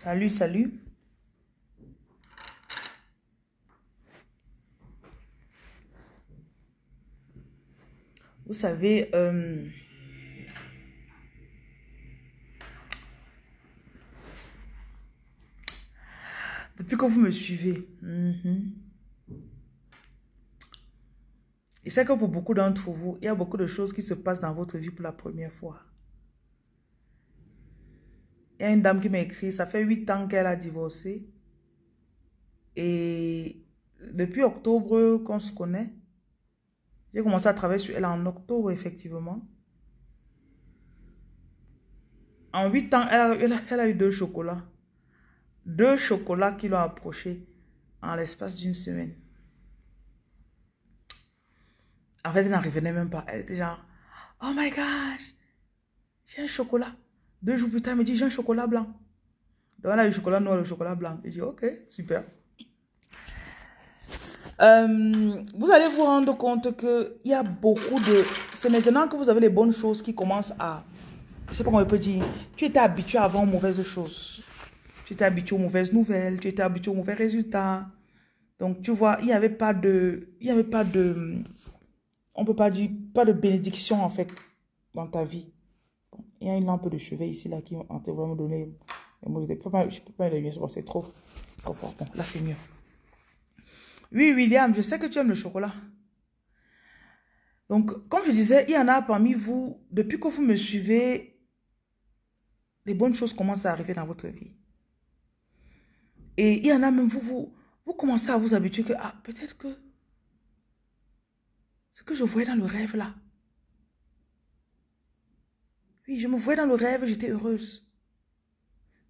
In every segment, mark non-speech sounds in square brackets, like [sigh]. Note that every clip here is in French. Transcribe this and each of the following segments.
Salut, salut. Vous savez, euh, depuis que vous me suivez, mm que pour beaucoup d'entre vous, il y a beaucoup de choses qui se passent dans votre vie pour la première fois. Il y a une dame qui m'a écrit, ça fait 8 ans qu'elle a divorcé. Et depuis octobre qu'on se connaît, j'ai commencé à travailler sur elle en octobre, effectivement. En huit ans, elle a, elle a eu deux chocolats. Deux chocolats qui l'ont approché en l'espace d'une semaine. En fait, elle n'en revenait même pas. Elle était genre, oh my gosh, j'ai un chocolat. Deux jours plus tard, il me dit, j'ai un chocolat blanc. Donc, on a le chocolat noir, le chocolat blanc. Et je dis, ok, super. Euh, vous allez vous rendre compte qu'il y a beaucoup de... C'est maintenant que vous avez les bonnes choses qui commencent à... Je sais pas comment on peut dire. Tu étais habitué avant aux mauvaises choses. Tu étais habitué aux mauvaises nouvelles. Tu étais habitué aux mauvais résultats. Donc, tu vois, il n'y avait pas de... Il n'y avait pas de... On peut pas dire... Pas de bénédiction, en fait, dans ta vie. Il y a une lampe de chevet ici, là, qui ont vraiment donné Je ne peux pas, aller mieux, c'est trop, fort. là, c'est mieux. Oui, William, je sais que tu aimes le chocolat. Donc, comme je disais, il y en a parmi vous, depuis que vous me suivez, les bonnes choses commencent à arriver dans votre vie. Et il y en a même vous, vous, vous commencez à vous habituer que, ah, peut-être que ce que je voyais dans le rêve là, oui, je me voyais dans le rêve, j'étais heureuse.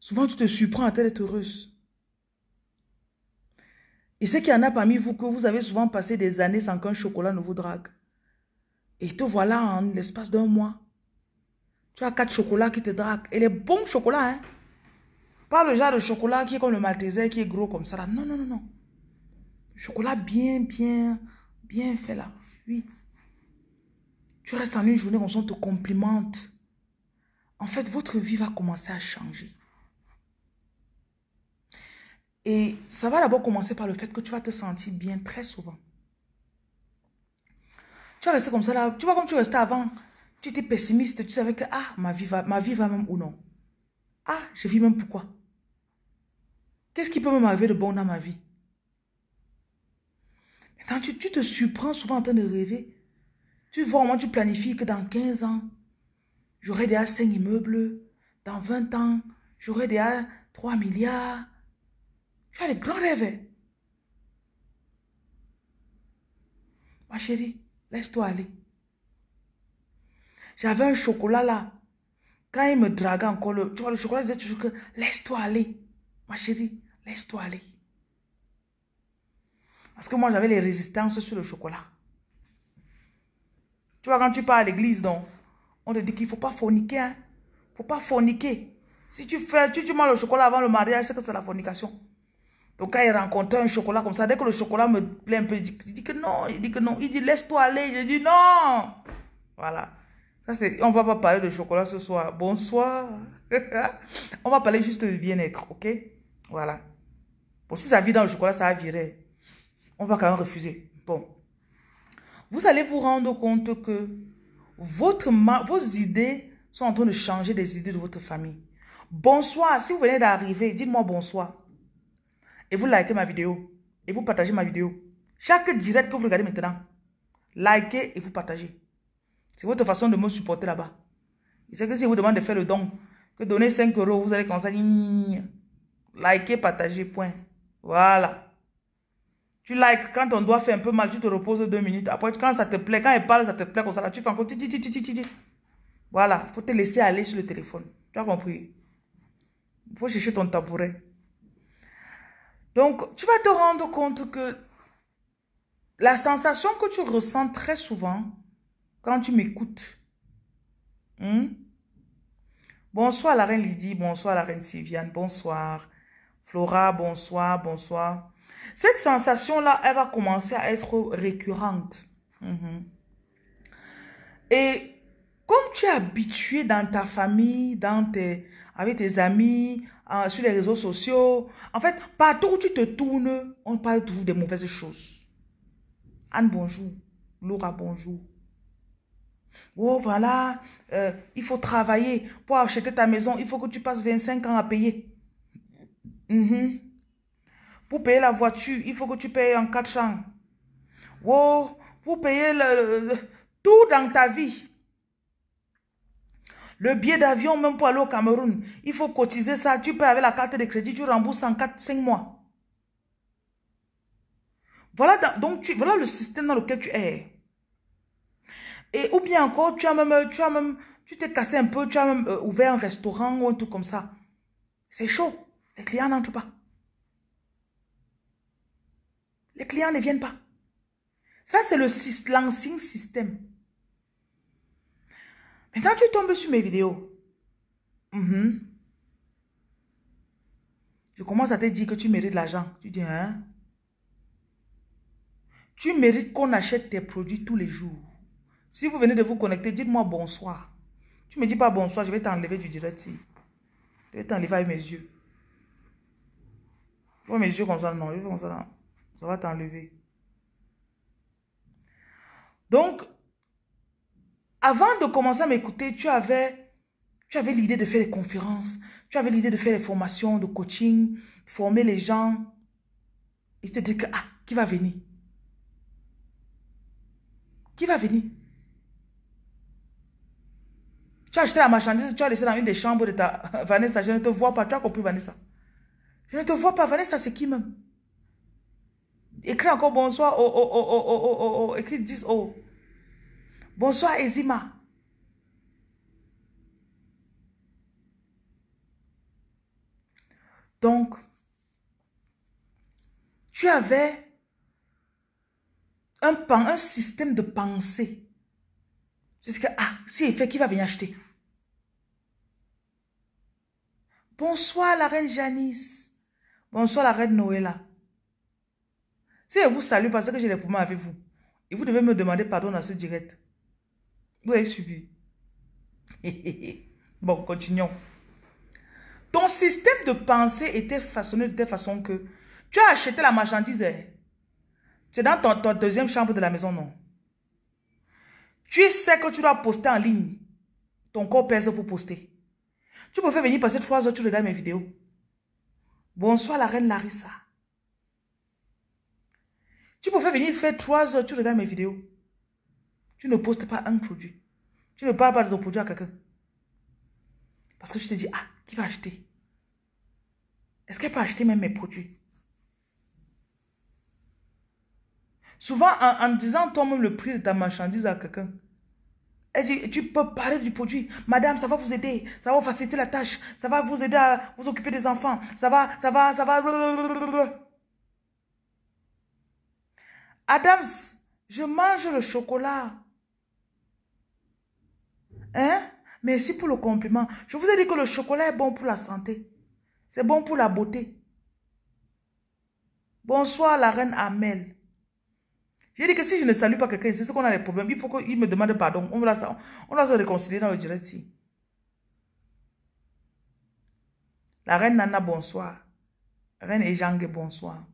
Souvent, tu te surprends à être heureuse. Et c'est qu'il y en a parmi vous que vous avez souvent passé des années sans qu'un chocolat ne vous drague. Et te voilà en l'espace d'un mois. Tu as quatre chocolats qui te draguent. Et les bons chocolats, hein. Pas le genre de chocolat qui est comme le Malteser, qui est gros comme ça. Là. Non, non, non, non. Chocolat bien, bien, bien fait là. Oui. Tu restes en une journée comme ça, on te complimente en fait, votre vie va commencer à changer. Et ça va d'abord commencer par le fait que tu vas te sentir bien très souvent. Tu vas rester comme ça là. Tu vois comme tu restais avant. Tu étais pessimiste. Tu savais que, ah, ma vie va, ma vie va même ou non. Ah, je vis même pourquoi. Qu'est-ce qui peut me arriver de bon dans ma vie? Quand tu, te surprends souvent en train de rêver, tu vois, moins, tu planifies que dans 15 ans, j'aurai déjà 5 immeubles. Dans 20 ans, j'aurai déjà 3 milliards. Tu as des grands rêves. Ma chérie, laisse-toi aller. J'avais un chocolat là. Quand il me draguait encore, le, tu vois, le chocolat disait toujours que laisse-toi aller. Ma chérie, laisse-toi aller. Parce que moi, j'avais les résistances sur le chocolat. Tu vois, quand tu pars à l'église, donc, on te dit qu'il ne faut pas forniquer. Hein. faut pas forniquer. Si tu fais, tu, manges le chocolat avant le mariage, c'est que c'est la fornication. Donc quand il rencontre un chocolat comme ça, dès que le chocolat me plaît un peu, il dit, que non, il dit que non. Il dit laisse-toi aller. Je dis non. Voilà. Ça, c'est, on va pas parler de chocolat ce soir. Bonsoir. [laughs] on va parler juste de bien-être, ok? Voilà. Bon, si ça vit dans le chocolat, ça a viré. On va quand même refuser. Bon. Vous allez vous rendre compte que votre vos idées sont en train de changer des idées de votre famille. Bonsoir, si vous venez d'arriver, dites-moi bonsoir. Et vous likez ma vidéo. Et vous partagez ma vidéo. Chaque direct que vous regardez maintenant, likez et vous partagez. C'est votre façon de me supporter là-bas. C'est que si vous demandez de faire le don, que donner 5 euros, vous allez comme ça, likez, partagez, point. Voilà. Tu likes, quand on doit faire un peu mal, tu te reposes deux minutes. Après, quand ça te plaît, quand elle parle, ça te plaît, comme ça, là, tu fais encore... Voilà, il faut te laisser aller sur le téléphone. Tu as compris Il faut chercher ton tabouret. Donc, tu vas te rendre compte que la sensation que tu ressens très souvent quand tu m'écoutes. Hmm? Bonsoir la reine Lydie, bonsoir la reine Sylviane, bonsoir. Flora, bonsoir, bonsoir. Cette sensation-là, elle va commencer à être récurrente. Mhm. Et comme tu es habitué dans ta famille, dans tes, avec tes amis, sur les réseaux sociaux, en fait, partout où tu te tournes, on parle toujours des mauvaises choses. Anne, bonjour. Laura, bonjour. Oh, voilà, euh, il faut travailler pour acheter ta maison. Il faut que tu passes 25 ans à payer. Hmm. Pour payer la voiture, il faut que tu payes en ans. Oh, pour payer le, tout dans ta vie. Le billet d'avion, même pour aller au Cameroun, il faut cotiser ça. Tu payes avec la carte de crédit, tu rembourses en 4-5 mois. Voilà, donc tu, voilà le système dans lequel tu es. Et ou bien encore, tu as tu même, tu t'es cassé un peu, tu as même euh, ouvert un restaurant ou un truc comme ça. C'est chaud. Les clients n'entrent pas. Les clients ne viennent pas. Ça, c'est le lancing système. Mais quand tu tombes sur mes vidéos, mm-hmm, je commence à te dire que tu mérites l'argent. Tu dis, hein? Tu mérites qu'on achète tes produits tous les jours. Si vous venez de vous connecter, dites-moi bonsoir. Tu ne me dis pas bonsoir, je vais t'enlever du direct. Je vais t'enlever avec mes yeux. Je vois mes yeux comme ça, non, je vais comme ça, non. Ça va t'enlever. Donc, avant de commencer à m'écouter, tu avais, tu avais l'idée de faire des conférences, tu avais l'idée de faire des formations, de coaching, former les gens. Et te dis que, ah, qui va venir? Qui va venir? Tu as acheté la marchandise, tu as laissé dans une des chambres de ta... [laughs] Vanessa, je ne te vois pas. Tu as compris, Vanessa? Je ne te vois pas. Vanessa, c'est qui même? Écris encore bonsoir. Oh, oh, oh, oh, oh, oh, oh. Écris 10 oh. Bonsoir, Ezima. Donc, tu avais un, un système de pensée. C'est ce que, ah, si il fait, qui va venir acheter? Bonsoir la reine Janice. Bonsoir la reine Noëlla. Si elle vous salue parce que j'ai les poumons avec vous, et vous devez me demander pardon dans ce direct. Vous avez suivi. [laughs] bon, continuons. Ton système de pensée était façonné de telle façon que tu as acheté la marchandise. C'est dans ton, deuxième chambre de la maison, non? Tu sais que tu dois poster en ligne. Ton corps pèse pour poster. Tu peux faire venir passer trois heures, tu regardes mes vidéos. Bonsoir la reine Larissa. Tu peux faire venir faire trois heures, tu regardes mes vidéos. Tu ne postes pas un produit. Tu ne parles pas de ton produit à quelqu'un. Parce que tu te dis, ah, qui va acheter Est-ce qu'elle peut acheter même mes produits Souvent, en, disant toi-même le prix de ta marchandise à quelqu'un, tu peux parler du produit. Madame, ça va vous aider. Ça va vous faciliter la tâche. Ça va vous aider à vous occuper des enfants. Ça va, ça va, ça va. Adams, je mange le chocolat. Hein? Merci pour le compliment. Je vous ai dit que le chocolat est bon pour la santé. C'est bon pour la beauté. Bonsoir, la reine Amel. J'ai dit que si je ne salue pas quelqu'un, c'est ce qu'on a les problèmes. Il faut qu'il me demande pardon. On doit, on se réconcilier dans le direct La reine Nana, bonsoir. Reine Ejangue, bonsoir.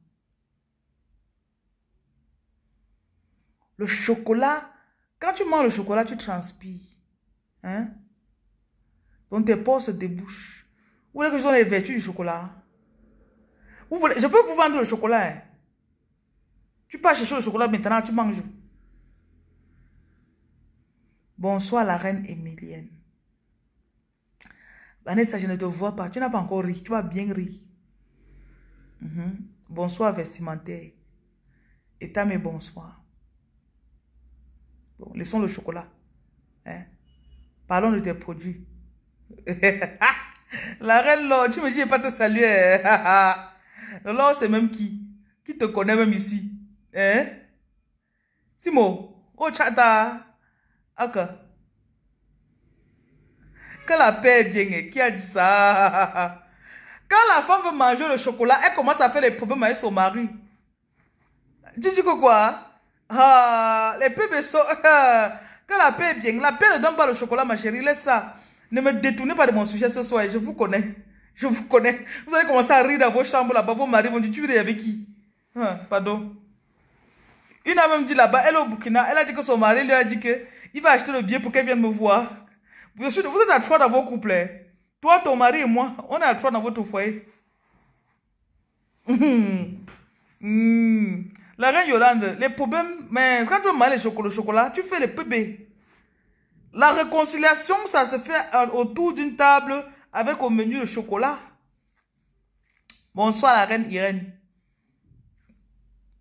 Le chocolat, quand tu manges le chocolat, tu transpires. Hein? Donc tes pores se débouchent. Vous voulez que je donne les vertus du chocolat? Vous voulez, je peux vous vendre le chocolat. Hein? Tu peux sur le chocolat maintenant, tu manges. Bonsoir la reine Émilienne. Vanessa, je ne te vois pas. Tu n'as pas encore ri. Tu as bien ri. Mhm. Bonsoir vestimentaire. Et mes bonsoir. Bon, laissons le chocolat. Hein. Parlons de tes produits. [laughs] La reine Laure, tu me dis, pas te saluer. Hein. [laughs] Laure, c'est même qui Qui te connaît même ici Hein Simo, oh chata. Ok. Que la paix est bien, hein. qui a dit ça [laughs] Quand la femme veut manger le chocolat, elle commence à faire des problèmes avec son mari. Tu dis quoi ah, les pubs sont... [laughs] quand la paix est bien, la paix ne donne pas le chocolat, ma chérie, laisse ça. Ne me détournez pas de mon sujet ce soir, je vous connais. Je vous connais. Vous allez commencer à rire dans vos chambres là-bas, vos maris vont dire, tu rires avec qui ah, Pardon. Une a même dit là-bas, elle est au Burkina, elle a dit que son mari lui a dit qu'il va acheter le billet pour qu'elle vienne me voir. Vous êtes à trois dans vos couples. Hein? Toi, ton mari et moi, on est à trois dans votre foyer. Hum... [laughs] La reine Yolande, les problèmes, mais quand tu veux manger le chocolat, tu fais les bébés. La réconciliation, ça se fait autour d'une table avec au menu le chocolat. Bonsoir la reine Irène.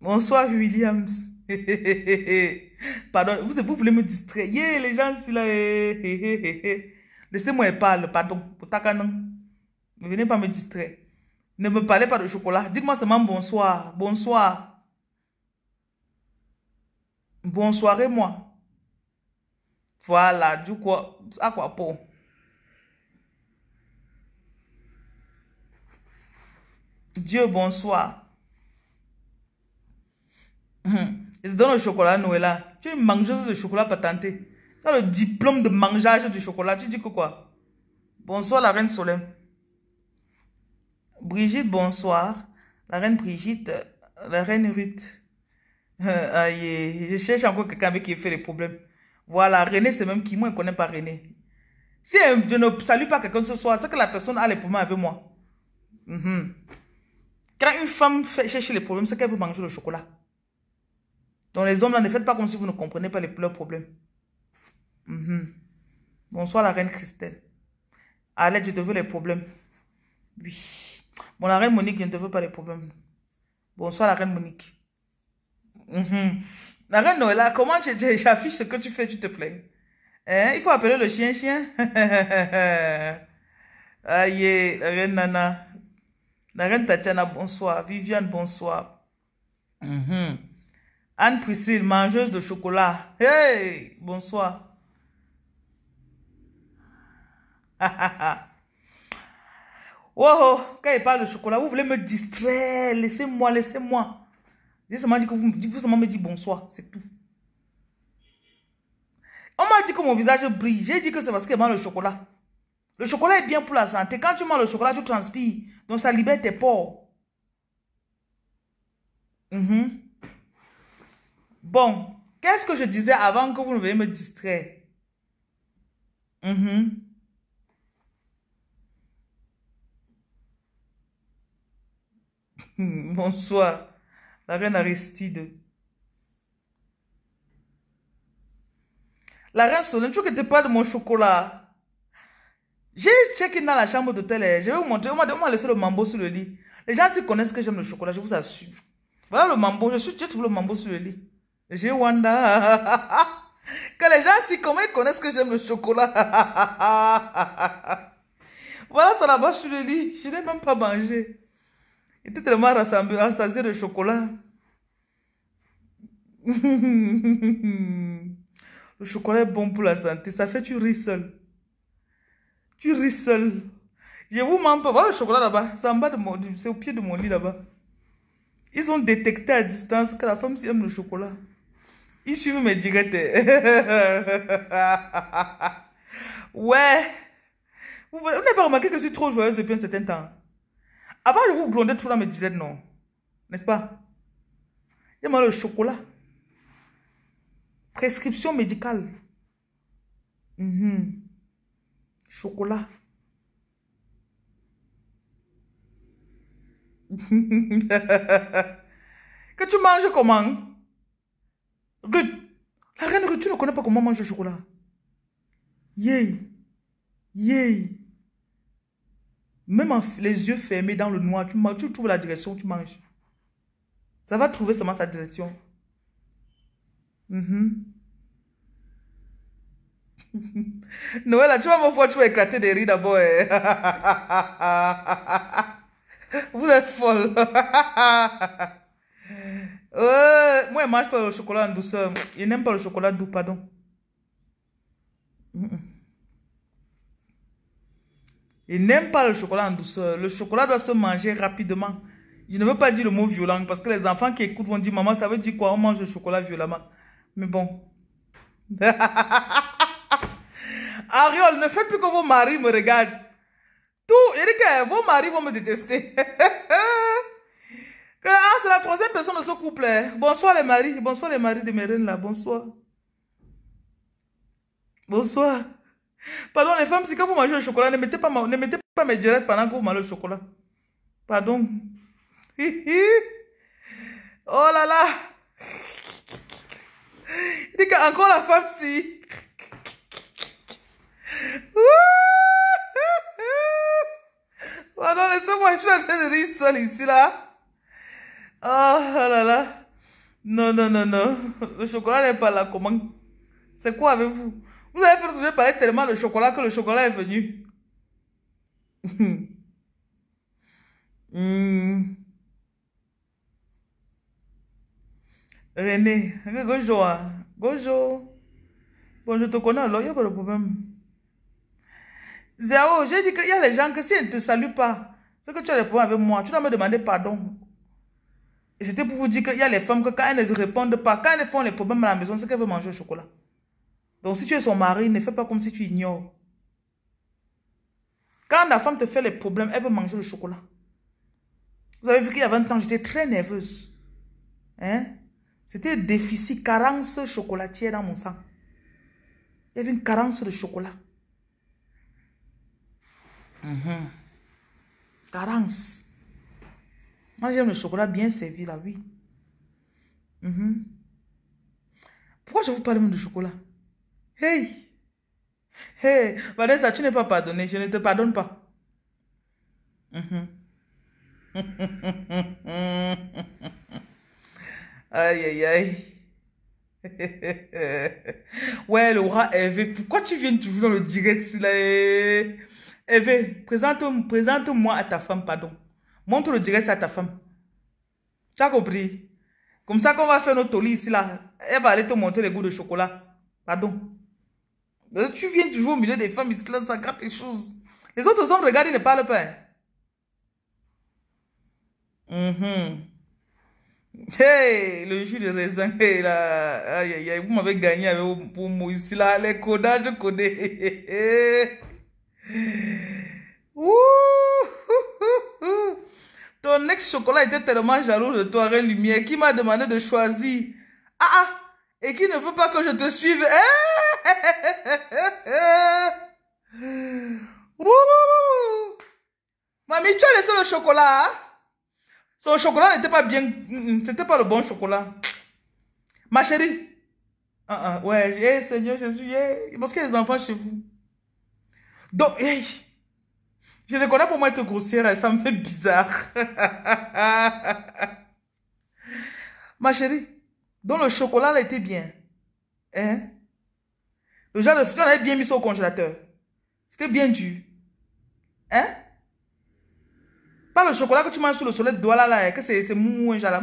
Bonsoir Williams. [laughs] pardon, vous, voulez me distraire. les gens ici là. Eh, eh, eh, Laissez-moi parler, pardon. Ne venez pas me distraire. Ne me parlez pas de chocolat. Dites-moi seulement bonsoir. Bonsoir. Bonsoir et moi. Voilà, du quoi? à quoi pour? Dieu, bonsoir. Il hum. te donne le chocolat Noëlla. Tu es une mangeuse de chocolat patentée. Tu as le diplôme de mangeage du chocolat. Tu dis que quoi Bonsoir la reine Solène. Brigitte, bonsoir. La reine Brigitte, euh, la reine Ruth. [laughs] Aïe, je cherche encore quelqu'un avec qui fait les problèmes. Voilà, René, c'est même qui, moi, je ne connais pas René. Si je ne salue pas quelqu'un ce soir, c'est que la personne a les problèmes avec moi. Mhm. Quand une femme cherche les problèmes, c'est qu'elle veut manger le chocolat. Donc les hommes, là, ne faites pas comme si vous ne comprenez pas les, leurs problèmes. Mhm. Bonsoir la reine Christelle. allez je te veux les problèmes. Oui. Bon, la reine Monique, je ne te veux pas les problèmes. Bonsoir la reine Monique. Mhm. La reine comment j'affiche ce que tu fais, tu te plaît hein? Il faut appeler le chien-chien. [laughs] Aïe, la reine Nana. La reine Tatiana, bonsoir. Viviane, bonsoir. Mhm. Anne Priscille, mangeuse de chocolat. Hey, bonsoir. [laughs] Oh, oh, quand il parle de chocolat, vous voulez me distraire. Laissez-moi, laissez-moi m'a dit que vous, me dites bonsoir, c'est tout. On m'a dit que mon visage brille. J'ai dit que c'est parce que mange le chocolat. Le chocolat est bien pour la santé. Quand tu manges le chocolat, tu transpires. Donc ça libère tes pores. Mhm. Bon, qu'est-ce que je disais avant que vous ne veniez me distraire? Mhm. [laughs] Bonsoir la reine Aristide. La reine Solène, tu veux que te parles de mon chocolat j'ai check dans la chambre d'hôtel. Eh. Je vais vous montrer. On m'a laissé le mambo sur le lit. Les gens s'y connaissent que j'aime le chocolat, je vous assure. Voilà le mambo. Je suis, j'ai trouvé le mambo sur le lit. J'ai Wanda. [laughs] que les gens s'y connaissent, que j'aime le chocolat. [laughs] voilà ça là-bas sur le lit. Je n'ai même pas mangé était tellement rassasié de chocolat. Le chocolat est bon pour la santé. Ça fait tu ris seul. Tu ris seul. Je vous mens pas. Voilà le chocolat là-bas. C'est au pied de mon lit là-bas. Ils ont détecté à distance que la femme aime le chocolat. Ils suivent mes directs. [laughs] ouais. Vous n'avez pas remarqué que je suis trop joyeuse depuis un certain temps. Avant, je vous grondais tout dans mes disait non N'est-ce pas a mal le chocolat. Prescription médicale. Mm Chocolat. [laughs] que tu manges comment Ruth. La reine Ruth, tu ne connais pas comment manger le chocolat. Yay. Yay. Même en, les yeux fermés dans le noir, tu, tu trouves la direction où tu manges. Ça va trouver seulement sa direction. Mm-hmm. [laughs] Noël, tu vas me voir, tu vas éclater des rires d'abord. Hein. [laughs] Vous êtes folle. [laughs] euh, moi, je mange pas le chocolat en douceur. Je n'aime pas le chocolat doux, pardon. Ils n'aime pas le chocolat en douceur. Le chocolat doit se manger rapidement. Je ne veux pas dire le mot violent parce que les enfants qui écoutent vont dire Maman, ça veut dire quoi On mange le chocolat violemment. Mais bon. [laughs] Ariol, ne faites plus que vos maris me regardent. Tout, il vos maris vont me détester. [laughs] Ah, c'est la troisième personne de ce couple. Hein. Bonsoir les maris. Bonsoir les maris de mes là. Bonsoir. Bonsoir. Pardon, les femmes, c'est quand vous mangez le chocolat, ne mettez pas, ne mettez pas mes directs pendant que vous mangez le chocolat. Pardon. [laughs] oh là là. Il dit qu'encore la femme, si. [laughs] Pardon, laissez-moi, je suis en train de rire seul ici, là. Oh, oh là là. Non, non, non, non. Le chocolat n'est pas là. Comment? C'est quoi avec vous? Vous avez fait je tellement le chocolat que le chocolat est venu. [laughs] Hmm. René, bonjour. Bonjour. Bonjour, je te connais alors, il n'y a pas de problème. Zéro, j'ai dit qu'il y a des gens que si elles ne te saluent pas, c'est que tu as des problèmes avec moi. Tu dois me demander pardon. Et c'était pour vous dire qu'il y a les femmes que quand elles ne répondent pas, quand elles font les problèmes à la maison, c'est qu'elles veulent manger au chocolat. Donc si tu es son mari, ne fais pas comme si tu ignores. Quand la femme te fait les problèmes, elle veut manger le chocolat. Vous avez vu qu'il y a 20 ans, j'étais très nerveuse. Hein? C'était déficit, carence chocolatière dans mon sang. Il y avait une carence de chocolat. Mhm. Carence. Moi, j'aime le chocolat bien servi, là, oui. Mhm. Pourquoi je vous parle même de chocolat Hey! Hey! Vanessa, tu n'es pas pardonné. Je ne te pardonne pas. [laughs] aïe, aïe, aïe. [laughs] ouais, Laura, Eve, pourquoi tu viens toujours dans le direct là? Hervé, eh? présente-moi à ta femme, pardon. Montre le direct à ta femme. Tu as compris? Comme ça qu'on va faire notre lit ici là. Elle va aller te montrer les goûts de chocolat. Pardon. Tu viens toujours au milieu des femmes, ils se lancent à quatre tes choses. Les autres hommes regardent, ils ne parlent pas. Mm Hey, le jus de raisin, hey, là, aïe, aïe, aïe, vous m'avez gagné avec vos ici, là, les codages codés. [laughs] ton ex-chocolat était tellement jaloux de toi, Reine Lumière, qui m'a demandé de choisir. Ah, ah, et qui ne veut pas que je te suive. Hein? [laughs] Mamie, tu as laissé le chocolat. Hein? Son chocolat n'était pas bien. Mm, c'était pas le bon chocolat. Ma chérie. Ah, ah, ouais, Seigneur Jésus, parce qu'il y a des enfants chez vous. Donc, je les connais pour moi être grossière, et ça me fait bizarre. [laughs] Ma chérie, donc le chocolat, là, était bien. Hein? Le genre de fruits, avait bien mis ça au congélateur. C'était bien dû. Hein? Pas le chocolat que tu manges sous le soleil de Douala là, hein, que c'est mou, un hein, là.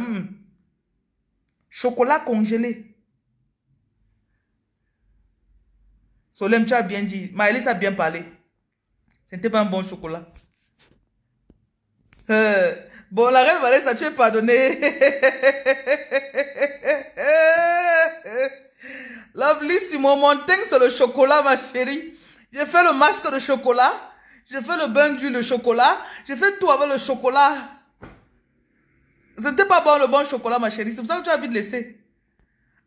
Chocolat congelé. Solem, tu as bien dit. Maëlys a bien parlé. Ce n'était pas un bon chocolat. Euh, bon, la reine Valais, ça tu es pardonné. [laughs] Lovely mon montagne c'est le chocolat, ma chérie. J'ai fait le masque de chocolat. J'ai fait le bain d'huile de chocolat. J'ai fait tout avec le chocolat. C'était pas bon le bon chocolat, ma chérie. C'est pour ça que tu as envie de laisser.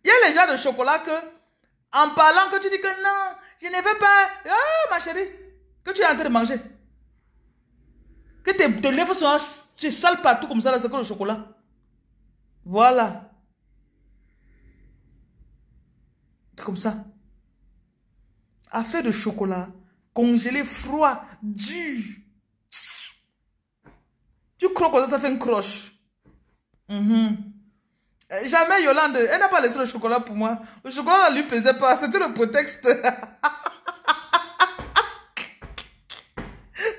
Il y a les gens de chocolat que, en parlant, que tu dis que non, je ne veux pas. Ah, ma chérie, que tu es en train de manger. Que tes, lèvres sont, sales partout comme ça, là, c'est que le chocolat. Voilà. Comme ça. Affaire de chocolat, congelé, froid, dur. Tu crois que ça fait une croche. Mhm. Euh, jamais Yolande, elle n'a pas laissé le chocolat pour moi. Le chocolat ne lui pesait pas, c'était le prétexte. [laughs]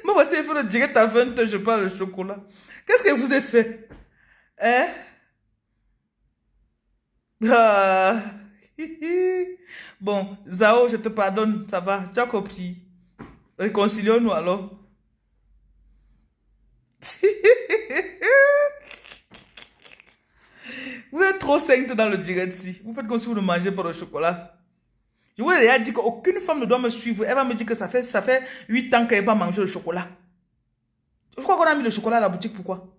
moi, voici, il faut le direct à 20 je parle le chocolat. Qu'est-ce que vous avez fait Hein ah. [laughs] bon, Zao, je te pardonne, ça va, tu as compris. Réconcilions-nous alors. [laughs] vous êtes trop sainte dans le direct Vous faites comme si vous ne mangez pas de chocolat. Je vous ai déjà dit qu'aucune femme ne doit me suivre. Elle va me dire que ça fait, ça fait 8 ans qu'elle n'a pas mangé le chocolat. Je crois qu'on a mis le chocolat à la boutique, pourquoi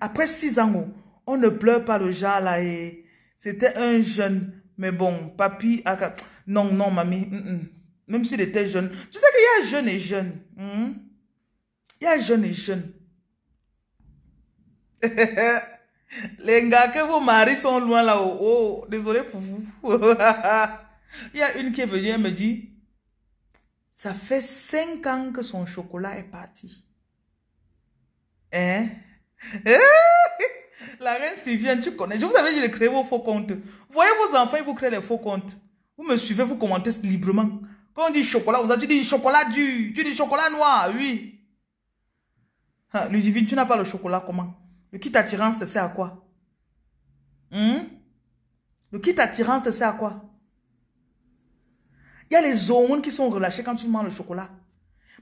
Après 6 ans, oh, on ne pleure pas le genre là. Et... C'était un jeune, mais bon, papy, non, non, mamie, même s'il était jeune. Tu sais qu'il y a jeune et jeune. Il mm-hmm. y a jeune et jeune. [laughs] Les gars, que vos maris sont loin là-haut. Oh, désolé pour vous. Il [laughs] y a une qui est venue, et me dit, ça fait cinq ans que son chocolat est parti. Hein? [laughs] La reine Sylviane, tu connais. Je vous avais dit de créer vos faux comptes. Voyez vos enfants, ils vous créent les faux comptes. Vous me suivez, vous commentez librement. Quand on dit chocolat, vous avez dit chocolat dur, tu dis chocolat noir, oui. Ah, Ludivine, tu n'as pas le chocolat, comment Le kit attirance, c'est à quoi hmm? Le kit attirance, c'est à quoi Il y a les hormones qui sont relâchées quand tu manges le chocolat.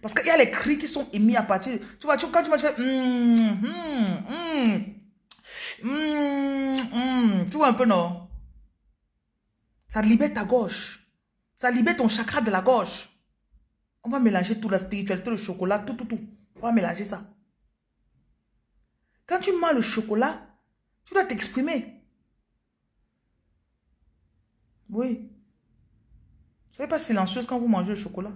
Parce qu'il y a les cris qui sont émis à partir... Tu vois, quand tu manges, tu fais... Hmm, hmm, Hmm, hmm, tu vois un peu, non Ça libère ta gauche. Ça libère ton chakra de la gauche. On va mélanger tout la spiritualité, le chocolat, tout, tout, tout. On va mélanger ça. Quand tu manges le chocolat, tu dois t'exprimer. Oui. Soyez pas silencieuse quand vous mangez le chocolat.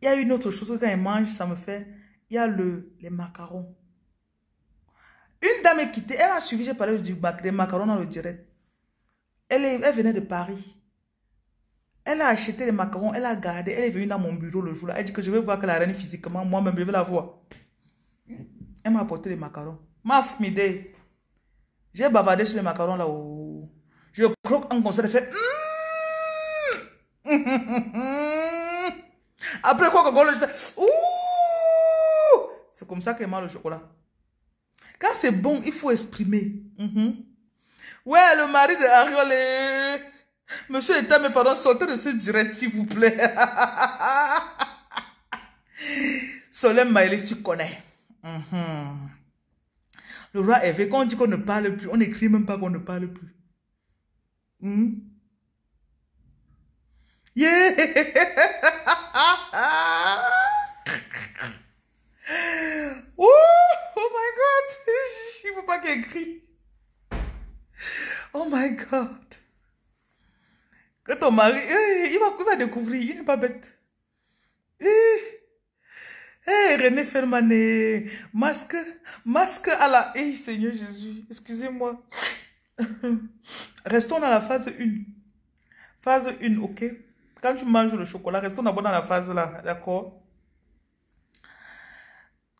Il y a une autre chose que quand elle mange, ça me fait... Il y a le, les macarons. Une dame est quittée. Elle m'a suivi, j'ai parlé du, des macarons dans le direct. Elle, venait de Paris. Elle a acheté les macarons, elle a gardé. Elle est venue dans mon bureau le jour-là. Elle dit que je vais voir que la reine physiquement, moi-même, je vais la voir. Elle m'a apporté les macarons. M'a fumée J'ai bavardé sur les macarons là haut oh. Je croque en concert, elle fait... Hmm. [laughs] Après quoi, on le chocolat... ouh, c'est comme ça qu'est mal le chocolat. Quand c'est bon, il faut exprimer. Mm Ouais, le mari de Ariolé. Monsieur Etat, mes parents, sortez de ce direct, s'il vous plaît. [laughs] Soleil Maïlis, tu connais. Mm Le roi est quand on dit qu'on ne parle plus, on n'écrit même pas qu'on ne parle plus. Mm Yeah. [laughs] Oh, oh, my God. [laughs] Il faut pas qu'elle crie. Oh my God. Que ton mari, eh, eh, il va, découvrir, il n'est pas bête. Eh, eh René Fermané, masque, masque à la... Eh, Seigneur Jésus, excusez-moi. [laughs] Restons dans la phase 1. Phase 1, ok quand tu manges le chocolat, restons d'abord dans la phase là, d'accord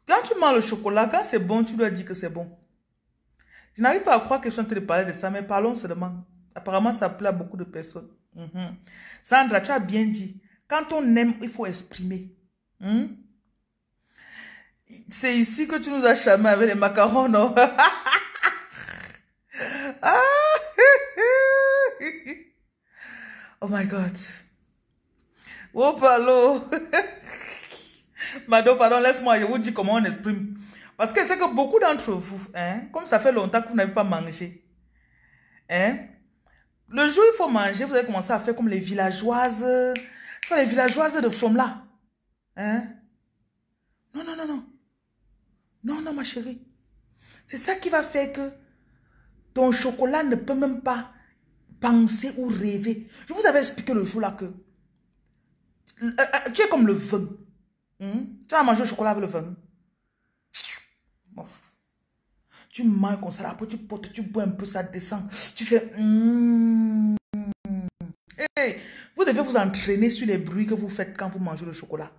Quand tu manges le chocolat, quand c'est bon, tu dois dire que c'est bon. Je n'arrive pas à croire que je suis en train de parler de ça, mais parlons seulement. Apparemment, ça plaît à beaucoup de personnes. Mhm. Sandra, tu as bien dit. Quand on aime, il faut exprimer. Hmm? C'est ici que tu nous as chamé avec les macarons, non [laughs] ah! [laughs] Oh my God. Oh, pardon. [laughs] Madame, pardon, laisse-moi, je vous dis comment on exprime. Parce que c'est que beaucoup d'entre vous, hein, comme ça fait longtemps que vous n'avez pas mangé, hein, le jour où il faut manger, vous allez commencer à faire comme les villageoises, les villageoises de Fromla. Hein? Non, non, non, non. Non, non, ma chérie. C'est ça qui va faire que ton chocolat ne peut même pas penser ou rêver. Je vous avais expliqué le jour là que euh, euh, tu es comme le vin. Hmm? Tu as manger le chocolat avec le vin. Tu manges comme ça. Après, tu portes, tu bois un peu, ça descend. Tu fais... Hmm. vous devez vous entraîner sur les bruits que vous faites quand vous mangez le chocolat.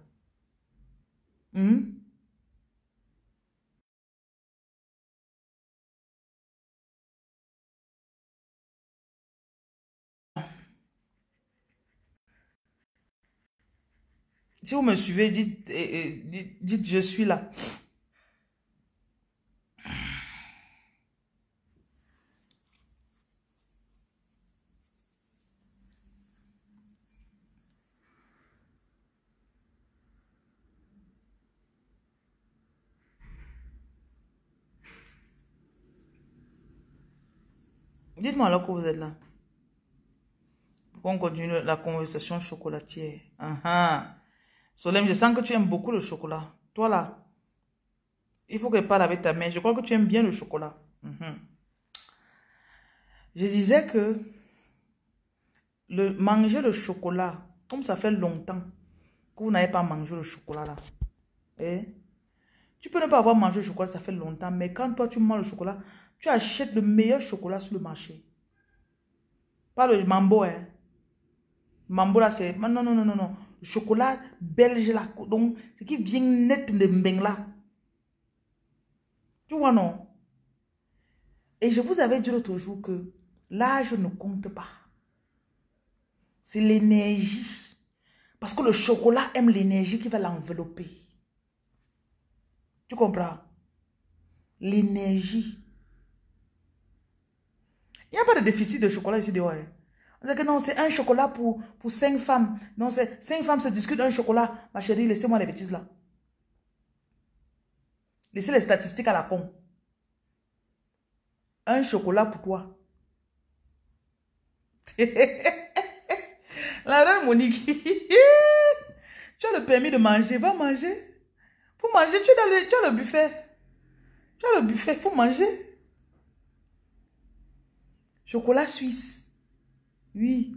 Hmm? Si vous me suivez, dites, dites, dites je suis là. Dites-moi alors que vous êtes là. Pour on continue la conversation chocolatière. Ah, ah. Solène, je sens que tu aimes beaucoup le chocolat. Toi là, il faut que parle avec ta mère. Je crois que tu aimes bien le chocolat. Mhm. Je disais que le, manger le chocolat, comme ça fait longtemps que vous n'avez pas mangé le chocolat là. Eh? Tu peux ne pas avoir mangé le chocolat, ça fait longtemps, mais quand toi tu manges le chocolat, tu achètes le meilleur chocolat sur le marché. Pas le mambo, hein. Mambo là, c'est. Non, non, non, non, non chocolat belge là, donc ce qui vient net de Bengla Tu vois, non? Et je vous avais dit l'autre jour que l'âge ne compte pas. C'est l'énergie. Parce que le chocolat aime l'énergie qui va l'envelopper. Tu comprends? L'énergie. Il n'y a pas de déficit de chocolat ici de Hein? non, c'est un chocolat pour, pour cinq femmes. Non, c'est cinq femmes se discutent un chocolat. Ma chérie, laissez-moi les bêtises là. Laissez les statistiques à la con. Un chocolat pour toi. [laughs] la reine Monique. [laughs] tu as le permis de manger. Va manger. Faut manger. Tu as le, tu as le buffet. Tu as le buffet. Faut manger. Chocolat suisse. Oui.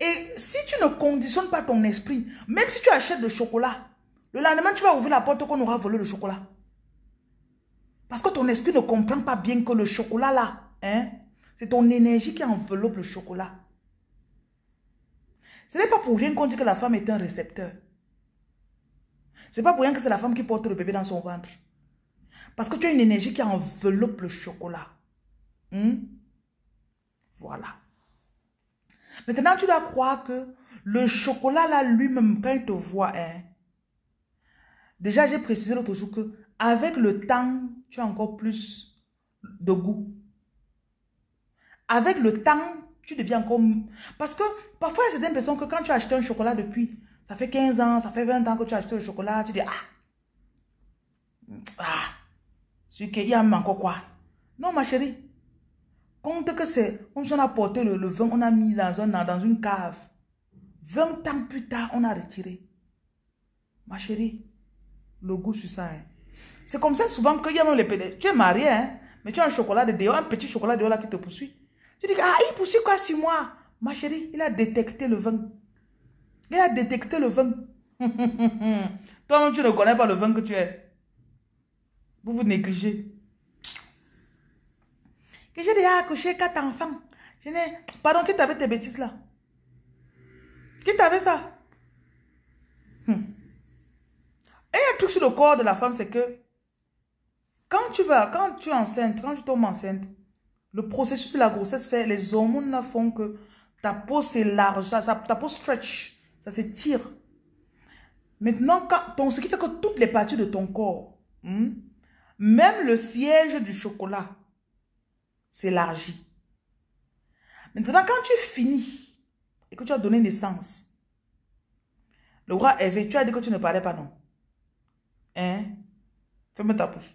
Et si tu ne conditionnes pas ton esprit, même si tu achètes le chocolat, le lendemain, tu vas ouvrir la porte qu'on aura volé le chocolat. Parce que ton esprit ne comprend pas bien que le chocolat là, hein, c'est ton énergie qui enveloppe le chocolat. Ce n'est pas pour rien qu'on dit que la femme est un récepteur. Ce n'est pas pour rien que c'est la femme qui porte le bébé dans son ventre. Parce que tu as une énergie qui enveloppe le chocolat. Hmm? Voilà. Maintenant, tu dois croire que le chocolat là, lui-même, quand il te voit, hein, déjà j'ai précisé l'autre jour que avec le temps, tu as encore plus de goût. Avec le temps, tu deviens encore... Parce que parfois, c'est y a personnes que quand tu as acheté un chocolat depuis, ça fait 15 ans, ça fait 20 ans que tu as acheté le chocolat, tu dis, ah, ah, c'est qu'il y a encore quoi. Non, ma chérie, Compte que c'est, on s'en a porté le, vin, on a mis dans, un, dans une cave. 20 ans plus tard, on a retiré. Ma chérie, le goût sur ça. Hein. C'est comme ça souvent qu'il y a les pédés. Tu es marié, hein, mais tu as un chocolat de dehors, un petit chocolat de dehors là qui te poursuit. Tu dis, ah, il poursuit quoi six mois Ma chérie, il a détecté le vin. Il a détecté le vin. [laughs] Toi-même, tu ne connais pas le vin que tu es. Vous vous négligez j'ai déjà accouché quatre enfants. Je Pardon, qui t'avait tes bêtises là Qui t'avait ça hmm. Et un truc sur le corps de la femme, c'est que quand tu vas, quand tu es enceinte, quand tu tombes enceinte, le processus de la grossesse fait, les hormones font que ta peau s'élargit, ta peau stretch, ça s'étire. Maintenant, quand, ton, ce qui fait que toutes les parties de ton corps, hmm, même le siège du chocolat, s'élargit. Maintenant, quand tu finis et que tu as donné naissance, le roi Hervé, tu as dit que tu ne parlais pas, non Hein Ferme ta bouffe.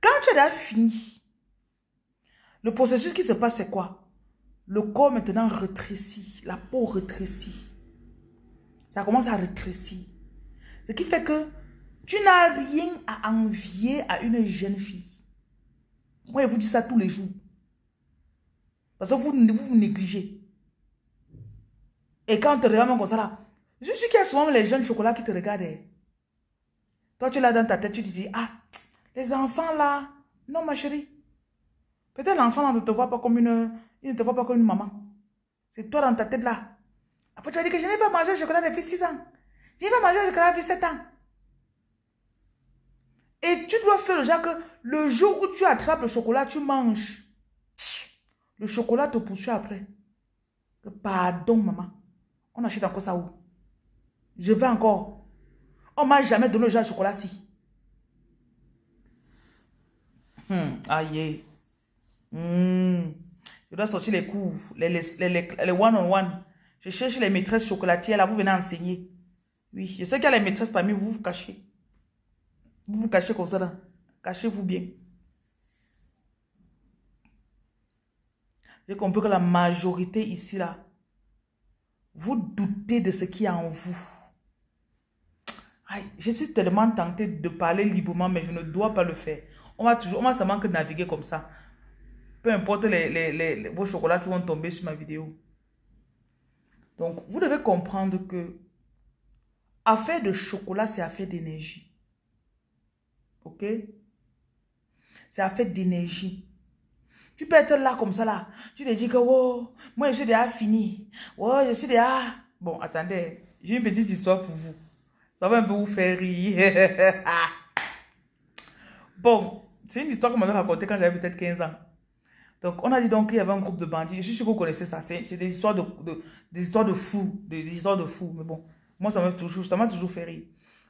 Quand tu as fini, le processus qui se passe, c'est quoi Le corps maintenant rétrécit, la peau rétrécit. Ça commence à rétrécir. Ce qui fait que tu n'as rien à envier à une jeune fille. Moi, je vous dit ça tous les jours. Parce que vous vous, négligez. Et quand on te regarde comme ça, là, je suis qu'il y a souvent les jeunes chocolats qui te regardent. Hein. Toi, tu l'as dans ta tête, tu te dis, ah, les enfants là, non ma chérie. Peut-être l'enfant ne te voit pas comme une, il ne te voit pas comme une maman. C'est toi dans ta tête là. Après, tu vas dire que je n'ai pas mangé le chocolat depuis 6 ans. Je n'ai pas mangé le chocolat depuis 7 ans. Et tu dois faire le genre que le jour où tu attrapes le chocolat, tu manges. Le chocolat te poursuit après. Pardon, maman. On achète encore ça où Je vais encore. On m'a jamais donné le genre chocolat si. Hmm, aïe. Hmm. Je dois sortir les cours, les, les, les, les one on one. Je cherche les maîtresses chocolatières, là, vous venez enseigner. Oui, je sais qu'il y a les maîtresses parmi vous, vous cachez. Vous vous cachez comme ça Cachez-vous bien. J'ai compris que la majorité ici là, vous doutez de ce qu'il y a en vous. Aïe, je suis tellement tentée de parler librement, mais je ne dois pas le faire. On va toujours, on va seulement que naviguer comme ça. Peu importe les, vos chocolats qui vont tomber sur ma vidéo. Donc, vous devez comprendre que affaire de chocolat, c'est affaire d'énergie. Ok C'est à fait d'énergie. Tu peux être là comme ça, là. Tu te dis que, oh, moi, je suis déjà fini. Oh, je suis déjà... Bon, attendez. J'ai une petite histoire pour vous. Ça va un peu vous faire rire. [laughs] bon, c'est une histoire qu'on m'avait racontée quand j'avais peut-être 15 ans. Donc, on a dit donc qu'il y avait un groupe de bandits. Je suis sûr que vous connaissez ça. C'est des histoires de, des histoires de fous. Des, histoires de fous. Mais bon, moi, ça m'a toujours, toujours fait rire.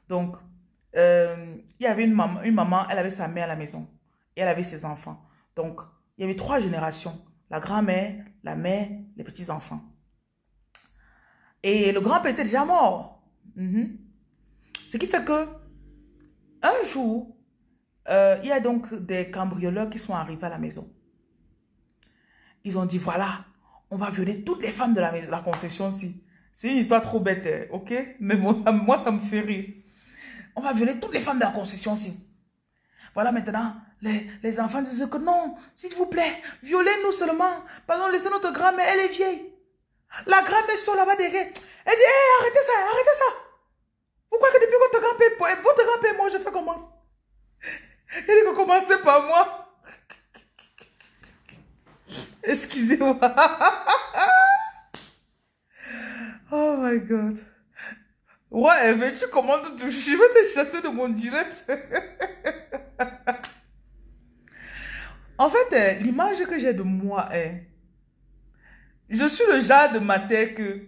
Donc, euh, il y avait une maman, elle avait sa mère à la maison. Et elle avait ses enfants. Donc, il y avait trois générations. La grand-mère, la mère, les petits-enfants. Et le grand-père était déjà mort. Mhm. Ce qui fait que, un jour, euh, il y a donc des cambrioleurs qui sont arrivés à la maison. Ils ont dit, voilà, on va violer toutes les femmes de la, maison, la concession-ci. C'est une histoire trop bête, hein, ok? Mais moi, ça me fait rire. On va violer toutes les femmes de la concession aussi. Voilà maintenant, les, les enfants disent que non, s'il vous plaît, violez-nous seulement. Pardon, laissez notre grand-mère, elle est vieille. La grand-mère sort là-bas derrière. Elle dit, hey, arrêtez ça, arrêtez ça. Vous croyez que depuis votre grand-père, eh, votre grand-père, moi, je fais comment Elle dit, commencez par moi. Excusez-moi. [laughs] oh my God. Ouais, mais eh ben, tu commandes Je vais te chasser de mon direct. en fait, eh, l'image que j'ai de moi est... Eh, je suis le genre de matin que...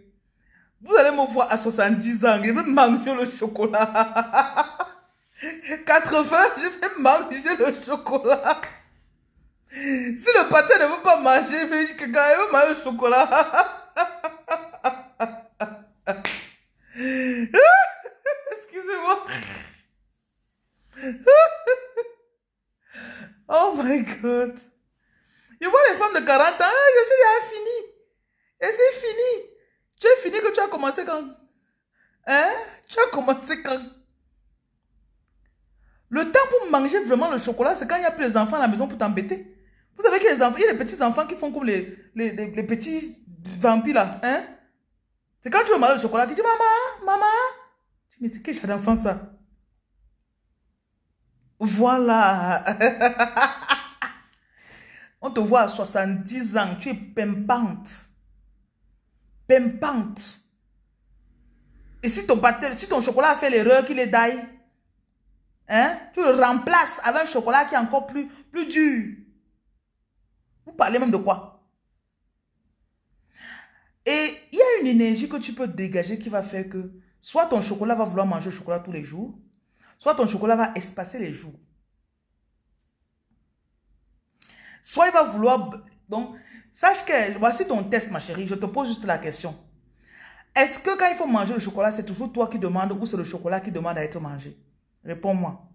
Vous allez me voir à 70 ans, je vais manger le chocolat. 80, je vais manger le chocolat. Si le pâté ne veut pas manger, je vais manger le chocolat. [laughs] [laughs] Excusez-moi. [laughs] oh my God. Je vois les femmes de 40 ans. Ah, je suis déjà fini. Et c'est fini. Tu es fini que tu as commencé quand Hein Tu as commencé quand Le temps pour manger vraiment le chocolat, c'est quand il n'y a plus les enfants à la maison pour t'embêter. Vous savez qu'il y a les petits enfants qui font comme les, les petits vampires là. Hein c'est quand tu veux manger le chocolat tu dis Maman, maman. Tu me dis Quel chat d'enfant ça Voilà. [laughs] On te voit à 70 ans, tu es pimpante. Pimpante. Et si ton, si ton chocolat a fait l'erreur qu'il est d'ail, hein, tu le remplaces avec un chocolat qui est encore plus, plus dur. Vous parlez même de quoi et il y a une énergie que tu peux dégager qui va faire que soit ton chocolat va vouloir manger le chocolat tous les jours, soit ton chocolat va espacer les jours. Soit il va vouloir... Donc, sache que... Voici ton test, ma chérie. Je te pose juste la question. Est-ce que quand il faut manger le chocolat, c'est toujours toi qui demande ou c'est le chocolat qui demande à être mangé Réponds-moi.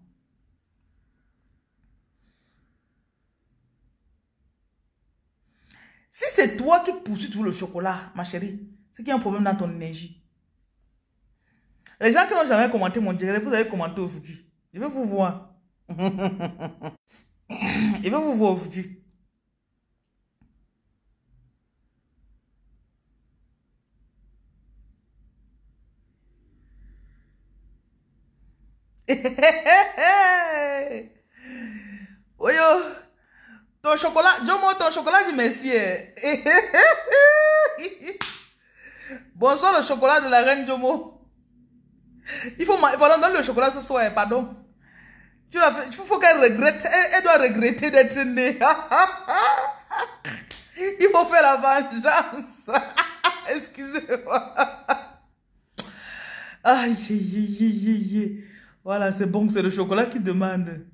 Si c'est toi qui poursuit toujours le chocolat, ma chérie, c'est qu'il y a un problème dans ton énergie. Les gens qui n'ont jamais commenté mon direct, vous allez commenter aujourd'hui. Je vais vous voir. [laughs] Je vais vous voir aujourd'hui. [laughs] Oyo. Ton chocolat, Jomo, ton chocolat du Messier. [laughs] Bonsoir le chocolat de la reine Jomo. Il faut pardon, donne le chocolat ce soir, hein, pardon. Tu la il faut, qu'elle regrette, elle, doit regretter d'être née. [laughs] il faut faire la vengeance. [laughs] Excusez-moi. aïe voilà, c'est bon, c'est le chocolat qui demande.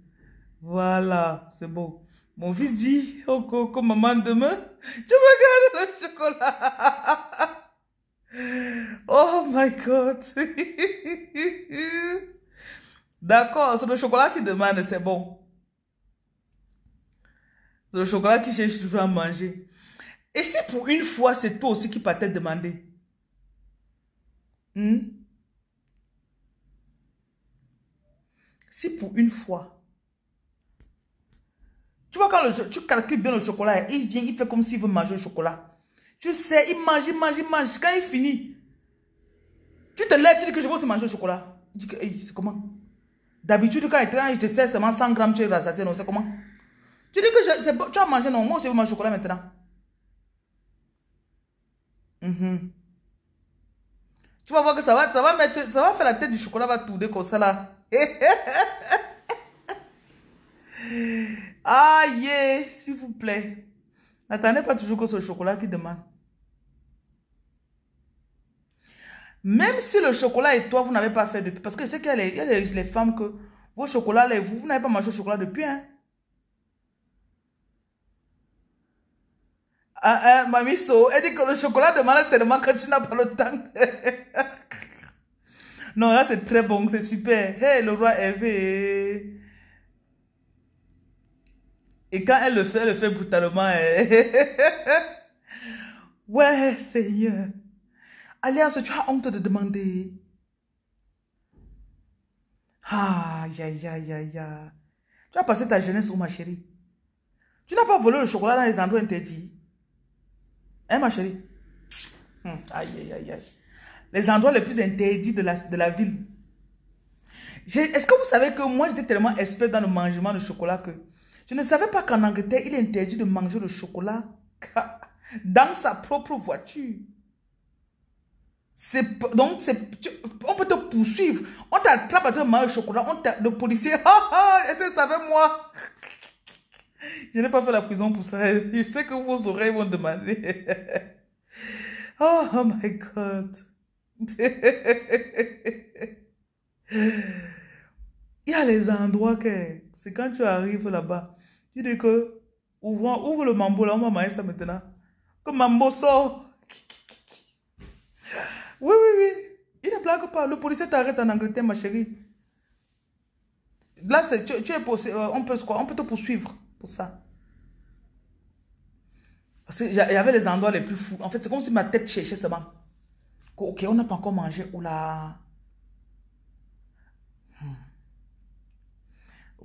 Voilà, c'est bon. Mon fils dit, oh, coco, maman, demain, je me le chocolat. [laughs] oh my God. [laughs] D'accord, c'est le chocolat qui demande, c'est bon. C'est le chocolat qui cherche toujours à manger. Et si pour une fois, c'est toi aussi qui partais demander? Hmm? Si pour une fois, tu vois, quand le, tu calcules bien le chocolat, il vient, il fait comme s'il veut manger le chocolat. Tu sais, il mange, il mange, il mange. Quand il finit, tu te lèves, tu dis que je veux aussi manger le chocolat. Il dit que, hey, c'est comment D'habitude, quand il traîne, je te sers seulement 100 grammes, tu es rassasié, non, c'est comment Tu dis que je, tu as mangé, non, moi aussi, je veux manger le chocolat maintenant. Mhm. Tu vas voir que ça va, ça va mettre, ça va faire la tête du chocolat, va tourner comme ça là. [laughs] ah, yeah, s'il vous plaît. N'attendez pas toujours que ce chocolat qui demande. Même si le chocolat et toi, vous n'avez pas fait depuis. Parce que je sais qu'il y, a les, femmes que vos chocolats, vous, vous n'avez pas mangé au chocolat depuis. Hein? Ah, hein, mamie So, elle dit que le chocolat demande tellement que tu n'as pas le temps. [laughs] non, là, c'est très bon, c'est super. Hé, hey, le roi Hervé. Et quand elle le fait, elle le fait brutalement. Hein. [laughs] ouais, Seigneur. Alliance, tu as honte de demander. Ah, ya, ya, ya, ya. Tu as passé ta jeunesse où, oh, ma chérie? Tu n'as pas volé le chocolat dans les endroits interdits. Hein, ma chérie? Hum, aïe, aïe, aïe, Les endroits les plus interdits de la, de la ville. Est-ce que vous savez que moi, j'étais tellement expert dans le mangement de chocolat que je ne savais pas qu'en Angleterre, il est interdit de manger le chocolat dans sa propre voiture. Donc, tu, on peut te poursuivre. On t'attrape à te manger le chocolat. On le policier, [laughs] ah ah, ça fait moi. [laughs] Je n'ai pas fait la prison pour ça. Je sais que vos oreilles vont demander. [laughs] oh, oh my God. Il y a les endroits que c'est quand tu arrives là-bas. Il dit que, ouvre, ouvre le mambo là, on va manger ça maintenant. Que mambo sort. Oui, oui, oui. Il ne blague pas. Le policier t'arrête en Angleterre, ma chérie. Là, tu, es euh, on, peut, quoi, on peut te poursuivre pour ça. Il y avait les endroits les plus fous. En fait, c'est comme si ma tête cherchait seulement. Ok, on n'a pas encore mangé. Oula.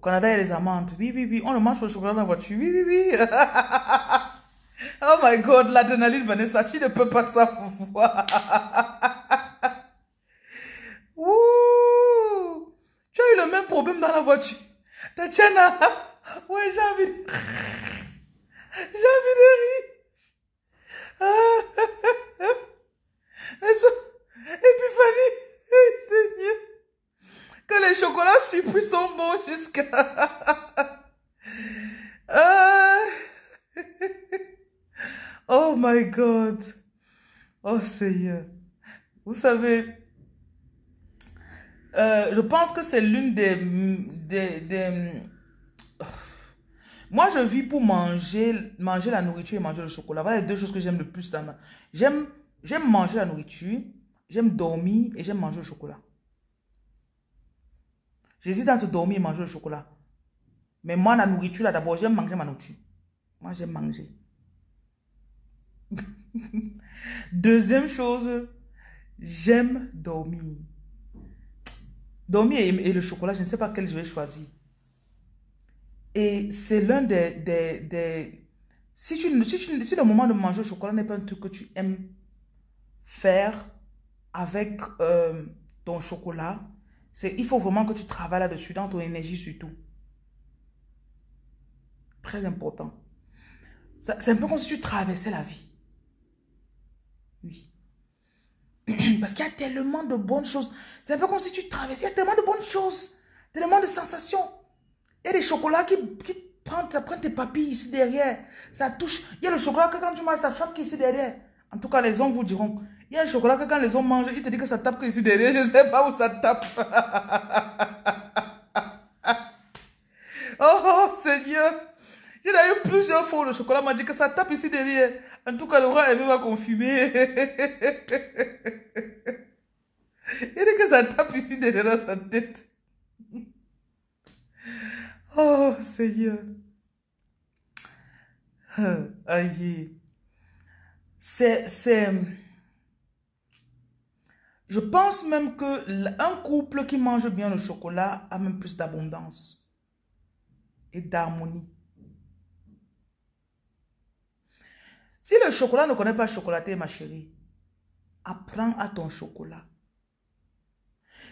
Canada, il a les amandes. Oui, oui, oui. On le mange pour le chocolat dans la voiture. Oui, oui, oui. [laughs] oh my God, l'adrénaline, Vanessa, tu ne peux pas savoir. [laughs] Ouh. Tu as eu le même problème dans la voiture. Tatiana, [laughs] ouais, j'ai envie de... J'ai envie de rire. Et puis Fanny, c'est mieux les chocolats surpris sont bons jusqu'à... [laughs] Ah. oh my God. Oh Seigneur. Vous savez, euh, je pense que c'est l'une des, Moi, je vis pour manger, manger la nourriture et manger le chocolat. Voilà les deux choses que j'aime le plus. dans J'aime manger la nourriture, j'aime dormir et j'aime manger le chocolat. J'hésite entre dormir et manger le chocolat. Mais moi, la nourriture, là, d'abord, j'aime manger ma nourriture. Moi, j'aime manger. [laughs] Deuxième chose, j'aime dormir. Dormir et, le chocolat, je ne sais pas quel je vais choisir. Et c'est l'un des, des, si, tu, tu, le moment de manger le chocolat n'est pas un truc que tu aimes faire avec euh, ton chocolat, il faut vraiment que tu travailles là-dessus, dans ton énergie surtout. Très important. C'est un peu comme si tu traversais la vie. Oui. [clears throat] Parce qu'il y a tellement de bonnes choses. C'est un peu comme si tu traversais. Il y a tellement de bonnes choses. Tellement de sensations. Il y a des chocolats qui, qui prennent, ça tes papilles ici derrière. Ça touche. Il y a le chocolat que quand tu manges, ça frappe ici derrière. En tout cas, les hommes vous diront, il y a un chocolat que quand les hommes mangent, il te dit que ça tape que ici derrière, je ne sais pas où ça tape. [laughs] Oh, oh, Seigneur. Il a eu plusieurs fois où le chocolat m'a dit que ça tape ici derrière. En tout cas, le roi Hervé va confirmer. [laughs] Il dit que ça tape ici derrière sa tête. [laughs] Oh, Seigneur. Aïe. C'est... Je pense même que un couple qui mange bien le chocolat a même plus d'abondance et d'harmonie. Si le chocolat ne connaît pas chocolaté, ma chérie, apprends à ton chocolat.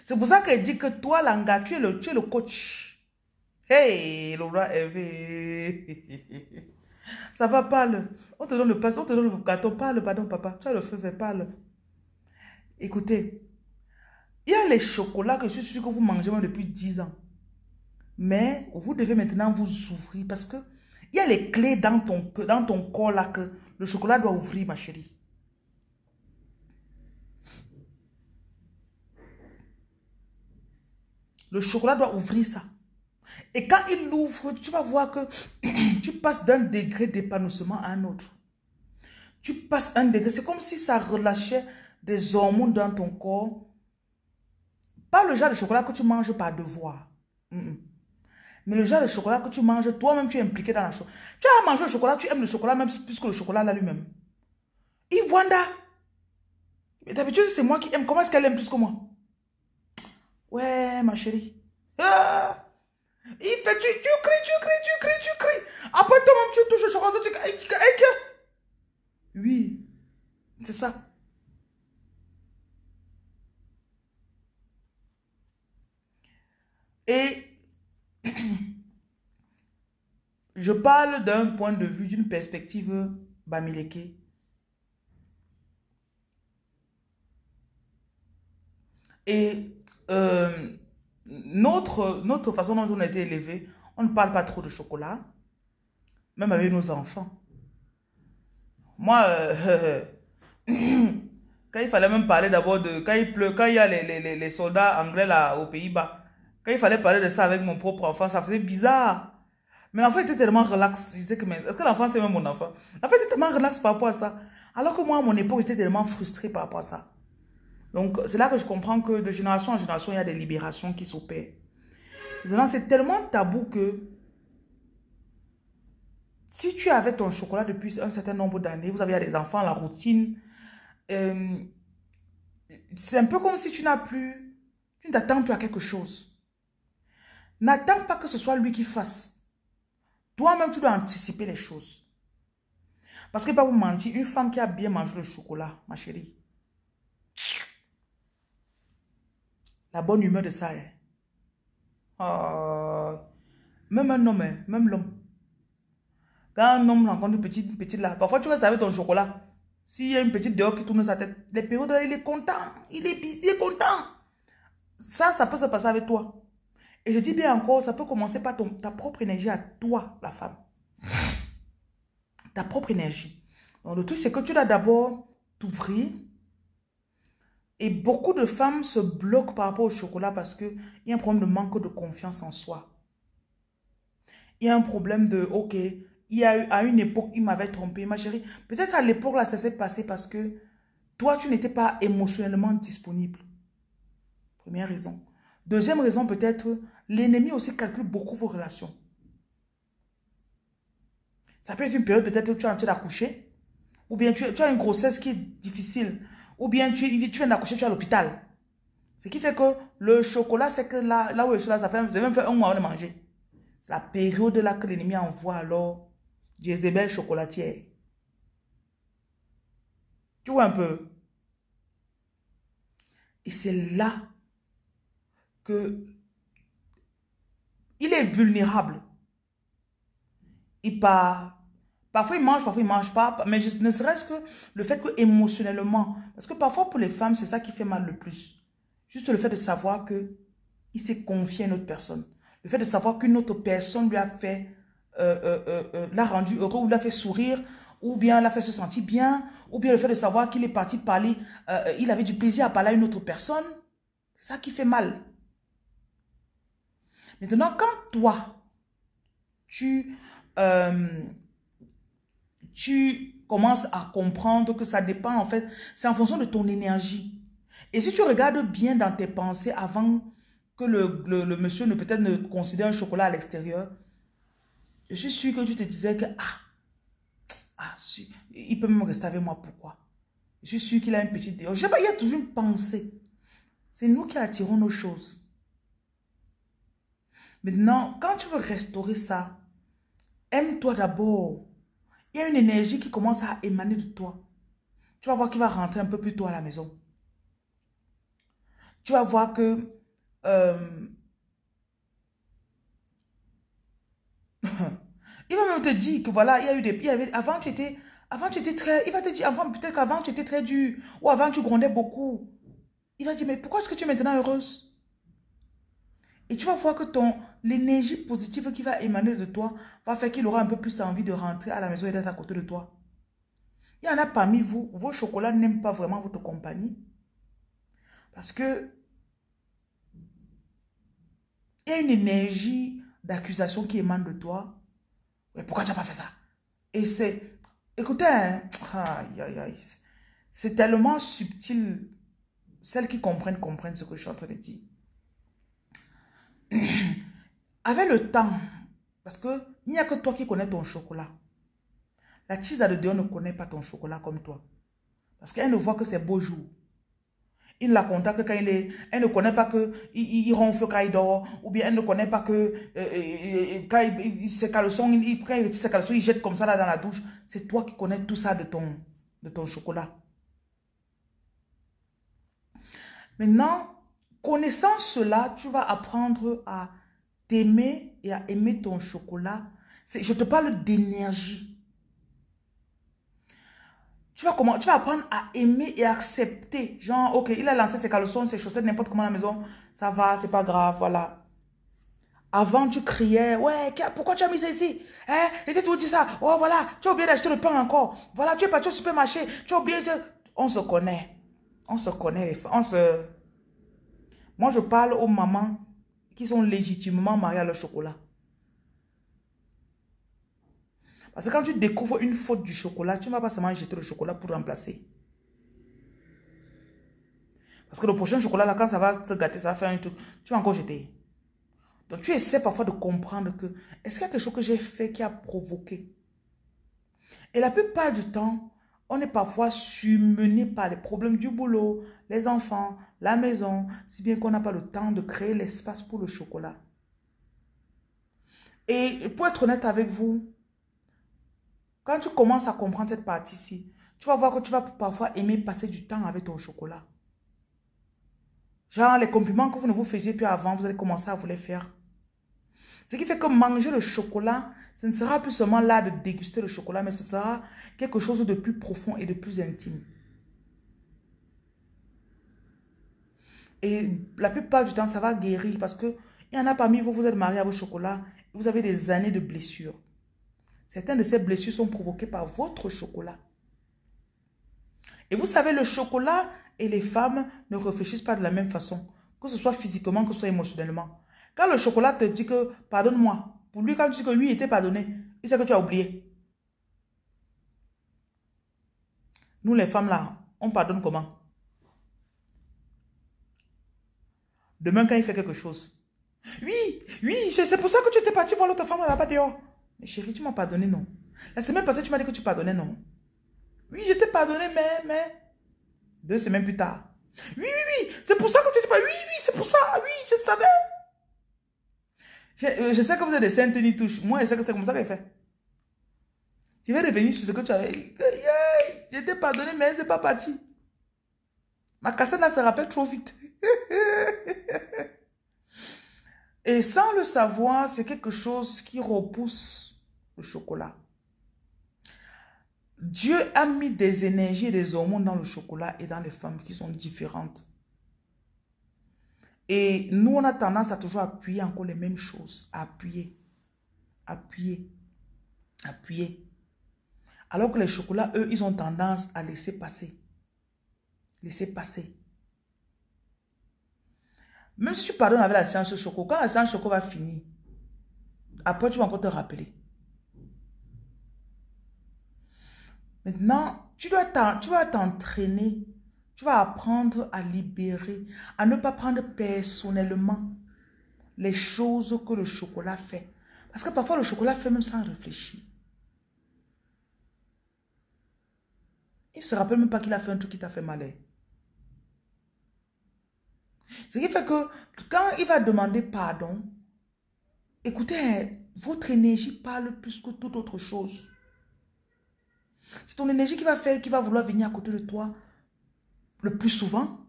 C'est pour ça qu'elle dit que toi, Langa, tu es le, le coach. Hey, Laura Eve, [laughs] Ça va, parle. On te donne le, on te donne le Parle, pardon, papa. Tu as le feu vert, parle. Écoutez, il y a les chocolats que je suis sûr que vous mangez depuis 10 ans. Mais vous devez maintenant vous ouvrir parce que il y a les clés dans ton, dans ton corps là que le chocolat doit ouvrir, ma chérie. Le chocolat doit ouvrir ça. Et quand il l'ouvre, tu vas voir que [clears throat] tu passes d'un degré d'épanouissement à un autre. Tu passes un degré. C'est comme si ça relâchait des hormones dans ton corps. Pas le genre de chocolat que tu manges par devoir. Mm, mm. Mais le genre de chocolat que tu manges, toi-même, tu es impliqué dans la chose. Tu as mangé le chocolat, tu aimes le chocolat même plus que le chocolat là lui-même. Iwanda. D'habitude, c'est moi qui aime. Comment est-ce qu'elle aime plus que moi? Ouais, ma chérie. Ah. Il fait, tu, tu cries, tu cries, tu cries, tu cries. Après, toi-même, tu touches le chocolat, tu... Oui. C'est ça. Et [clears throat] je parle d'un point de vue, d'une perspective Bamileke. Et euh, notre, notre façon dont on a été élevé, on ne parle pas trop de chocolat, même avec nos enfants. Moi, euh, [clears throat] quand il fallait même parler d'abord de... Quand il pleut, quand il y a les, les soldats anglais là aux Pays-Bas, quand il fallait parler de ça avec mon propre enfant, ça faisait bizarre. Mais l'enfant était tellement relax. Je disais que, est-ce que l'enfant c'est même mon enfant L'enfant était tellement relax par rapport à ça. Alors que moi, à mon époque, j'étais tellement frustré par rapport à ça. Donc, c'est là que je comprends que de génération en génération, il y a des libérations qui s'opèrent. Maintenant, c'est tellement tabou que si tu avais ton chocolat depuis un certain nombre d'années, vous avez des enfants, la routine, euh, c'est un peu comme si tu n'as plus, tu t'attends plus à quelque chose. N'attends pas que ce soit lui qui fasse. Toi-même, tu dois anticiper les choses. Parce que, pas vous mentir, une femme qui a bien mangé le chocolat, ma chérie, la bonne humeur de ça, hein. oh, même un homme, hein, même l'homme. Quand un homme rencontre une petite, petite là, parfois tu vas avec ton chocolat. S'il y a une petite dehors qui tourne sa tête, les périodes il est content. Il est il est content. Ça, ça peut se passer avec toi. Et je dis bien encore, ça peut commencer par ta propre énergie à toi, la femme. Ta propre énergie. Donc, le truc, c'est que tu dois d'abord t'ouvrir. Et beaucoup de femmes se bloquent par rapport au chocolat parce qu'il y a un problème de manque de confiance en soi. Il y a un problème de, ok, il y a eu, à une époque, il m'avait trompé, ma chérie. Peut-être à l'époque, là, ça s'est passé parce que toi, tu n'étais pas émotionnellement disponible. Première raison. Deuxième raison peut-être, l'ennemi aussi calcule beaucoup vos relations. Ça peut être une période peut-être où tu es en train d'accoucher, ou bien tu, as une grossesse qui est difficile, ou bien tu, tu viens d'accoucher, tu es à l'hôpital. Ce qui fait que le chocolat, c'est que là, où je suis là, ça fait, même un mois on de manger. C'est la période là que l'ennemi envoie alors Jezebel chocolatière. Tu vois un peu Et c'est là il est vulnérable. Il pas Parfois il mange, parfois il mange pas. Mais ne serait-ce que le fait que émotionnellement, parce que parfois pour les femmes c'est ça qui fait mal le plus. Juste le fait de savoir que il s'est confié à une autre personne. Le fait de savoir qu'une autre personne lui a fait, euh, euh, euh, l'a rendu heureux ou l'a fait sourire ou bien l'a fait se sentir bien, ou bien le fait de savoir qu'il est parti parler, il avait du plaisir à parler à une autre personne, c'est ça qui fait mal. Maintenant, quand toi, tu, euh, tu commences à comprendre que ça dépend, en fait, c'est en fonction de ton énergie. Et si tu regardes bien dans tes pensées avant que le, monsieur ne peut-être ne considère un chocolat à l'extérieur, je suis sûre que tu te disais que, ah, ah il peut même rester avec moi, pourquoi Je suis sûr qu'il a une petite... Je il y a toujours une pensée. C'est nous qui attirons nos choses. Maintenant, quand tu veux restaurer ça, aime-toi d'abord. Il y a une énergie qui commence à émaner de toi. Tu vas voir qu'il va rentrer un peu plus tôt à la maison. Tu vas voir que... Euh, [laughs] il va même te dire que voilà, il y a eu des... avant, tu étais... Avant, tu étais très... Il va te dire, avant, peut-être qu'avant, tu étais très dur. Ou avant, tu grondais beaucoup. Il va dire, mais pourquoi est-ce que tu es maintenant heureuse? Et tu vas voir que ton l'énergie positive qui va émaner de toi va faire qu'il aura un peu plus envie de rentrer à la maison et d'être à côté de toi. Il y en a parmi vous, vos chocolats n'aiment pas vraiment votre compagnie. Parce que il y a une énergie d'accusation qui émane de toi. Mais pourquoi tu n'as pas fait ça Et c'est... Écoutez, hein, c'est tellement subtil. Celles qui comprennent, comprennent ce que je suis en train de dire. [clears throat] avec le temps, parce que il n'y a que toi qui connais ton chocolat. La chisa de Dieu ne connaît pas ton chocolat comme toi. Parce qu'elle ne voit que ses beaux jours. Il la contacte quand il est. Elle ne connaît pas que il, il ronfle quand il dort. Ou bien elle ne connaît pas que euh, euh, euh, quand il, il, ses il, il jette comme ça là dans la douche. C'est toi qui connais tout ça de ton, de ton chocolat. Maintenant, Connaissant cela, tu vas apprendre à t'aimer et à aimer ton chocolat. Je te parle d'énergie. Tu vas, comment, tu vas apprendre à aimer et accepter. Genre, ok, il a lancé ses caleçons, ses chaussettes, n'importe comment à la maison. Ça va, c'est pas grave, voilà. Avant, tu criais, ouais, pourquoi tu as mis ça ici hein? Et tu dis ça, oh voilà, tu as oublié d'acheter le pain encore. Voilà, tu es parti au supermarché, tu as oublié de... On se connaît. On se connaît, les... on se... Moi, je parle aux mamans qui sont légitimement mariées à leur chocolat. Parce que quand tu découvres une faute du chocolat, tu ne vas pas seulement jeter le chocolat pour remplacer. Parce que le prochain chocolat, là, quand ça va se gâter, ça va faire un truc, tu vas encore jeter. Donc tu essaies parfois de comprendre que, est-ce qu'il y a quelque chose que j'ai fait qui a provoqué Et la plupart du temps, on est parfois surmené par les problèmes du boulot, les enfants, la maison, si bien qu'on n'a pas le temps de créer l'espace pour le chocolat. Et pour être honnête avec vous, quand tu commences à comprendre cette partie-ci, tu vas voir que tu vas parfois aimer passer du temps avec ton chocolat. Genre, les compliments que vous ne vous faisiez plus avant, vous allez commencer à vous les faire. Ce qui fait que manger le chocolat, ce ne sera plus seulement là de déguster le chocolat, mais ce sera quelque chose de plus profond et de plus intime. Et la plupart du temps, ça va guérir parce que il y en a parmi vous, vous êtes mariés à vos chocolats, vous avez des années de blessures. Certaines de ces blessures sont provoquées par votre chocolat. Et vous savez, le chocolat et les femmes ne réfléchissent pas de la même façon, que ce soit physiquement, que ce soit émotionnellement. Quand le chocolat te dit que pardonne-moi, pour lui, quand tu dis que lui il était pardonné, il sait que tu as oublié. Nous, les femmes, là, on pardonne comment Demain, quand il fait quelque chose. Oui, oui, c'est pour ça que tu étais parti voir l'autre femme là-bas dehors. Mais chérie, tu m'as pardonné, non? La semaine passée, tu m'as dit que tu pardonnais, non? Oui, je t'ai pardonné, mais, mais... Deux semaines plus tard. Oui, oui, oui, c'est pour ça que tu étais pas... Oui, oui, c'est pour ça, oui, je savais. Je, euh, sais que vous êtes des saintes ni touches. Moi, je sais que c'est comme ça qu'elle fait. Je vais revenir sur ce que tu avais. je t'ai pardonné, mais c'est pas parti. Ma cassette, là, se rappelle trop vite. Et sans le savoir, c'est quelque chose qui repousse le chocolat. Dieu a mis des énergies et des hormones dans le chocolat et dans les femmes qui sont différentes. Et nous, on a tendance à toujours appuyer encore les mêmes choses. Appuyer, appuyer, appuyer. Alors que les chocolats, eux, ils ont tendance à laisser passer. Laisser passer. Même si tu pardonnes avec la séance Choco, quand la séance Choco va finir, après tu vas encore te rappeler. Maintenant, tu dois t'entraîner, tu vas apprendre à libérer, à ne pas prendre personnellement les choses que le chocolat fait. Parce que parfois le chocolat fait même sans réfléchir. Il ne se rappelle même pas qu'il a fait un truc qui t'a fait mal. Ce qui fait que quand il va demander pardon, écoutez, votre énergie parle plus que toute autre chose. C'est ton énergie qui va faire, qu'il va vouloir venir à côté de toi le plus souvent.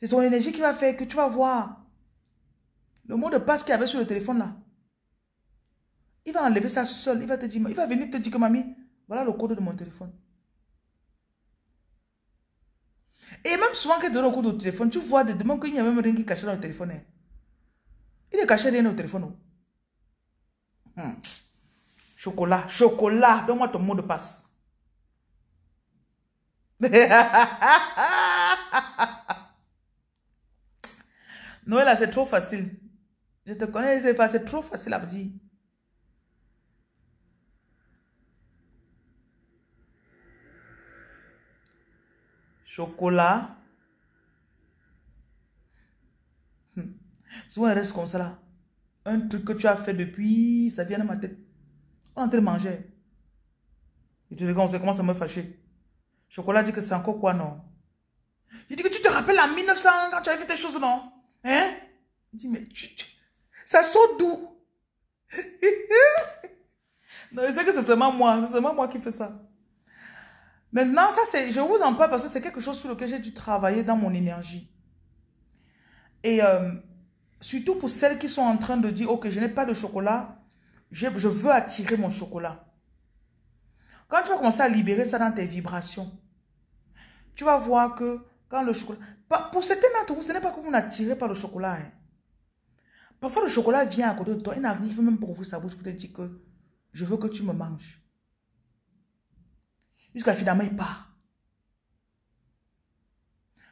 C'est ton énergie qui va faire que tu vas voir le mot de passe qu'il y avait sur le téléphone là. Il va enlever ça seul. Il va te dire, il va venir te dire que mamie, voilà le code de mon téléphone. Et même souvent, quand tu donnes au de téléphone, tu vois des demandes qu'il n'y a même rien qui est caché dans le téléphone. Hein. Il ne caché rien au téléphone. Oh. Hmm. Chocolat, chocolat, donne-moi ton mot de passe. [laughs] Noël, c'est trop facile. Je te connais, c'est trop facile à me dire. chocolat. Hmm. Souvent, reste comme ça là. Un truc que tu as fait depuis, ça vient dans ma tête. On est en train de manger. Et tu dis, on comment à me fâcher. Chocolat dit que c'est encore quoi, non? Je dis que tu te rappelles en 1900 quand tu avais fait tes choses, non? Hein? Il mais ça saute d'où? [laughs] non, je sais que c'est seulement moi. C'est seulement moi qui fais ça. Maintenant, ça c'est, je vous en parle parce que c'est quelque chose sur lequel j'ai dû travailler dans mon énergie. Et euh, surtout pour celles qui sont en train de dire, ok, je n'ai pas de chocolat, je, veux attirer mon chocolat. Quand tu vas commencer à libérer ça dans tes vibrations, tu vas voir que quand le chocolat... Pour certains d'entre vous, ce n'est pas que vous n'attirez pas le chocolat. Hein. Parfois, le chocolat vient à côté de toi. Il n'arrive même pour vous ça bouche pour te dire que je veux que tu me manges. Jusqu'à finalement, il part.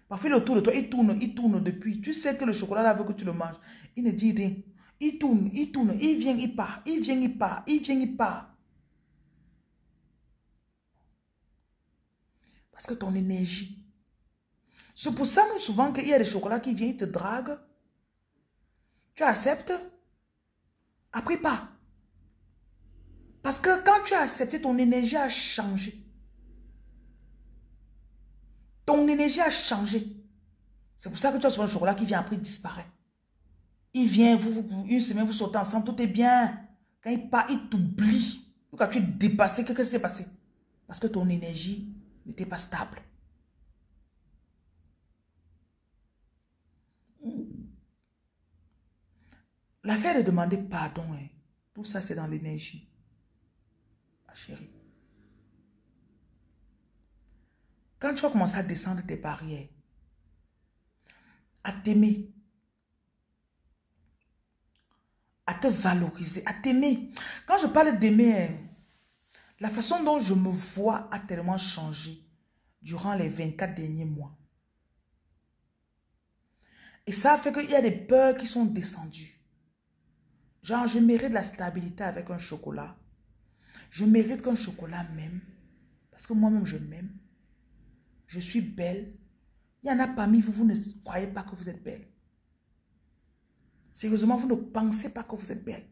Parfois, le tour de toi, il tourne, il tourne depuis. Tu sais que le chocolat là veut que tu le manges. Il ne dit rien. Il tourne, il tourne, il vient, il part, il vient, il part, il vient, il part. Parce que ton énergie. C'est pour ça même souvent qu'il y a des chocolats qui viennent, ils te draguent. Tu acceptes. Après, pas. Parce que quand tu as accepté, ton énergie a changé. Ton énergie a changé. C'est pour ça que tu as souvent le chocolat qui vient après, il disparaît. Il vient, vous, une semaine, vous sortez ensemble, tout est bien. Quand il part, il t'oublie. Quand tu es dépassé, qu'est-ce qui s'est passé? Parce que ton énergie n'était pas stable. L'affaire de demander pardon, hein. tout ça c'est dans l'énergie. Ma chérie. Quand tu vas commencer à descendre tes barrières, à t'aimer, à te valoriser, à t'aimer. Quand je parle d'aimer, hein, la façon dont je me vois a tellement changé durant les 24 derniers mois. Et ça fait qu'il y a des peurs qui sont descendues. Genre, je mérite de la stabilité avec un chocolat. Je mérite qu'un chocolat m'aime. Parce que moi-même, je m'aime. Je suis belle. Il y en a parmi vous, vous ne croyez pas que vous êtes belle. Sérieusement, vous ne pensez pas que vous êtes belle.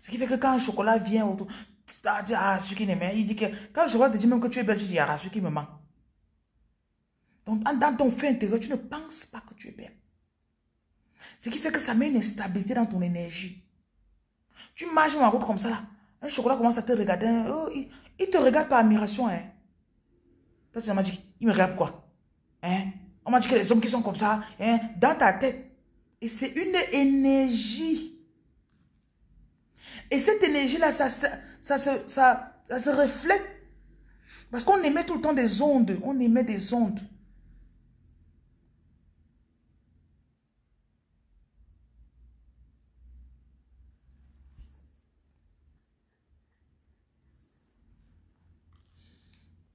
Ce qui fait que quand un chocolat vient autour, tu as dit, ah, celui qui pas. Il dit que quand le chocolat te dit même que tu es belle, tu dis, ah, celui qui me ment. Donc, dans ton fait intérieur, tu ne penses pas que tu es belle. Ce qui fait que ça met une instabilité dans ton énergie. Tu manges une comme ça, là. Un chocolat commence à te regarder. Oh, il te regarde par admiration. Hein. Toi, tu m'as dit, il me regarde quoi hein? On m'a dit que les hommes qui sont comme ça, hein, dans ta tête. Et c'est une énergie. Et cette énergie-là, ça, ça, ça, ça se reflète. Parce qu'on émet tout le temps des ondes. On émet des ondes.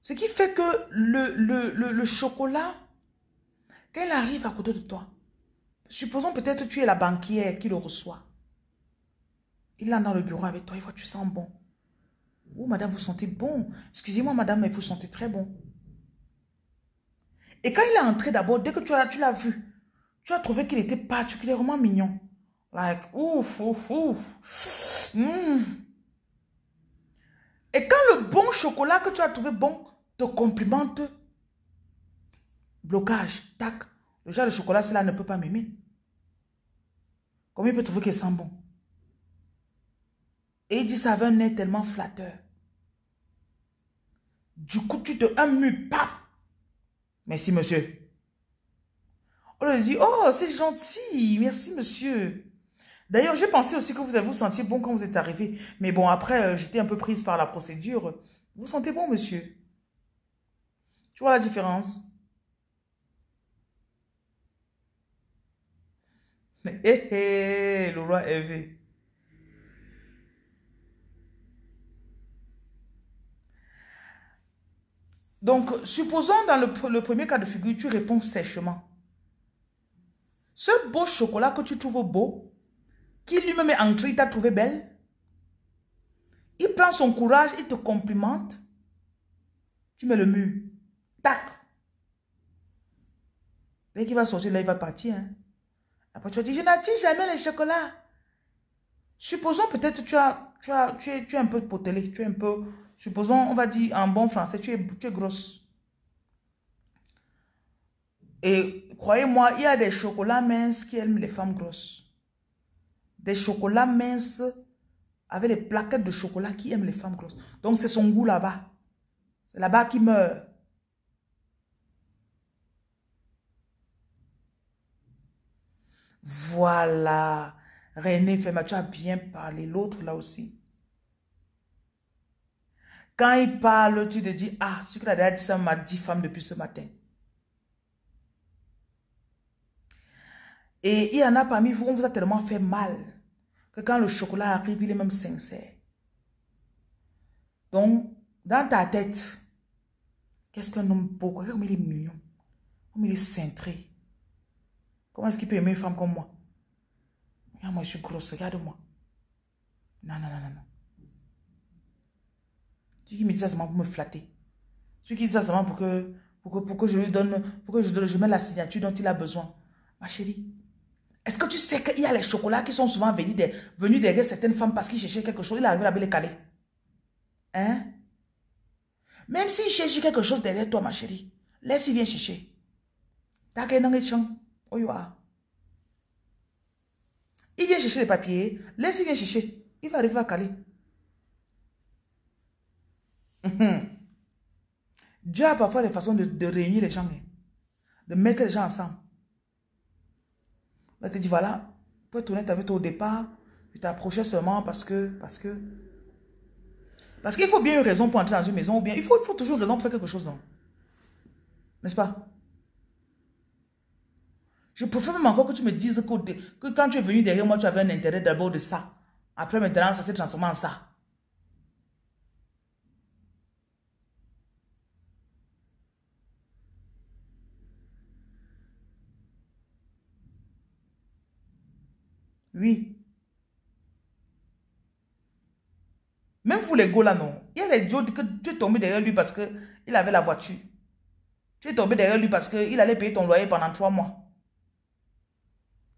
Ce qui fait que le, chocolat, quand il arrive à côté de toi, supposons peut-être que tu es la banquière qui le reçoit. Il est dans le bureau avec toi, il voit, tu sens bon. Oh, madame, vous sentez bon. Excusez-moi, madame, mais vous sentez très bon. Et quand il est entré d'abord, dès que tu l'as tu vu, tu as trouvé qu'il était particulièrement mignon. Like, ouf, ouf, ouf. Hmm. Et quand le bon chocolat que tu as trouvé bon te complimente, blocage, tac. Le genre de chocolat, cela ne peut pas m'aimer. Comment il peut trouver qu'il sent bon Et il dit ça avait un nez tellement flatteur. Du coup, tu te un pas. Merci, monsieur. On lui dit, oh, c'est gentil, merci, monsieur. D'ailleurs, j'ai pensé aussi que vous avez vous sentiez bon quand vous êtes arrivé. Mais bon, après, euh, j'étais un peu prise par la procédure. Vous sentez bon, monsieur tu vois la différence Hé eh, hé, eh, eh, le roi Hervé. Donc, supposons dans le, premier cas de figure, tu réponds sèchement. Ce beau chocolat que tu trouves beau, qui lui-même est entré, il t'a trouvé belle, il prend son courage, il te complimente, tu mets le mur. Tac. Dès qu'il va sortir, là, il va partir. Hein. Après, tu vas dire, je n'attire jamais les chocolats. Supposons peut-être tu, as, tu, as, tu, es, un peu potelé, tu es un peu... Supposons, on va dire en bon français, tu es, tu es grosse. Et croyez-moi, il y a des chocolats minces qui aiment les femmes grosses. Des chocolats minces avec les plaquettes de chocolat qui aiment les femmes grosses. Donc, c'est son goût là-bas. C'est là-bas qu'il meurt. Voilà. René Fema, tu as bien parlé. L'autre là aussi. Quand il parle, tu te dis, ah, ce que a dit, ça m'a dit femme depuis ce matin. Et il y en a parmi vous, on vous a tellement fait mal que quand le chocolat arrive, il est même sincère. Donc, dans ta tête, qu'est-ce qu'un homme beau, comme il est mignon, comme il est cintré. Comment est-ce qu'il peut aimer une femme comme moi ah, moi, je suis grosse, regarde-moi. Non, non, non, non, non. qui me dis ça seulement pour me flatter. Tu qui dit ça seulement pour que, pour pour que je lui donne, pour que je, je mette la signature dont il a besoin. Ma chérie, est-ce que tu sais qu'il y a les chocolats qui sont souvent venus, venus derrière certaines femmes parce qu'ils cherchaient quelque chose, il arrive là-bas les caler. Hein? Même s'il cherche quelque chose derrière toi, ma chérie, laisse-y venir chercher. T'as qu'un il vient chercher les papiers. Laisse-le chercher. Il va arriver à caler. Mhm. Dieu a parfois des façons de, réunir les gens, hein. de mettre les gens ensemble. Là, tu dis, voilà, pour être honnête avec toi au départ, tu t'approchais seulement parce que, parce que, parce qu'il faut bien une raison pour entrer dans une maison, ou bien, il faut, il faut toujours une raison pour faire quelque chose, non? N'est-ce pas? Je préfère même encore que tu me dises que, quand tu es venu derrière moi, tu avais un intérêt d'abord de ça. Après maintenant, ça s'est transformé en ça. Oui. Même vous les gars là, non. Il y a les gens que tu es tombé derrière lui parce qu'il avait la voiture. Tu es tombé derrière lui parce qu'il allait payer ton loyer pendant trois mois.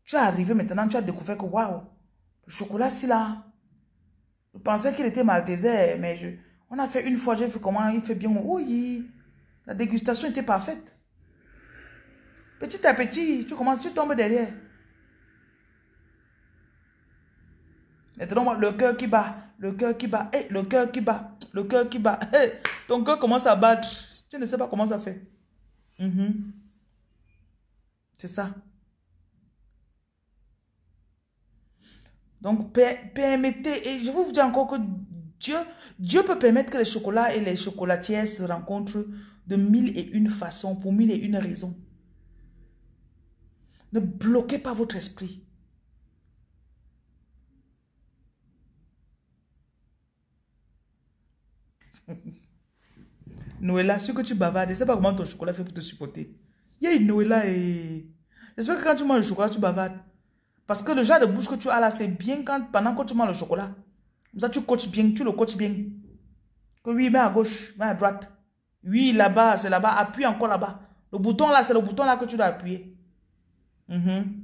Tu es arrivé maintenant, tu as découvert que waouh, le chocolat si là. Je pensais qu'il était mal maltésé, mais je, on a fait une fois, j'ai fait comment il fait bien. Oh, oui, la dégustation était parfaite. Petit à petit, tu commences, tu tombes derrière. Maintenant, le cœur qui bat, le cœur qui bat, le cœur qui bat, le cœur qui bat. ton cœur commence à battre. Tu ne sais pas comment ça fait. Mhm. C'est ça. Donc, permettez, et je vous dis encore que Dieu, Dieu peut permettre que les chocolats et les chocolatières se rencontrent de mille et une façons, pour mille et une raisons. Ne bloquez pas votre esprit. [laughs] Noëlla, ce que tu bavardes, je ne sais pas comment ton chocolat fait pour te supporter. Il y Noëlla et... J'espère que quand tu manges le chocolat, tu bavardes. Parce que le genre de bouche que tu as là, c'est bien quand, pendant que tu manges le chocolat. Comme ça, tu coaches bien, tu le coaches bien. Que oui, mets à gauche, mets à droite. Oui, là-bas, c'est là-bas. Appuie encore là-bas. Le bouton là, c'est le bouton là que tu dois appuyer. Mhm.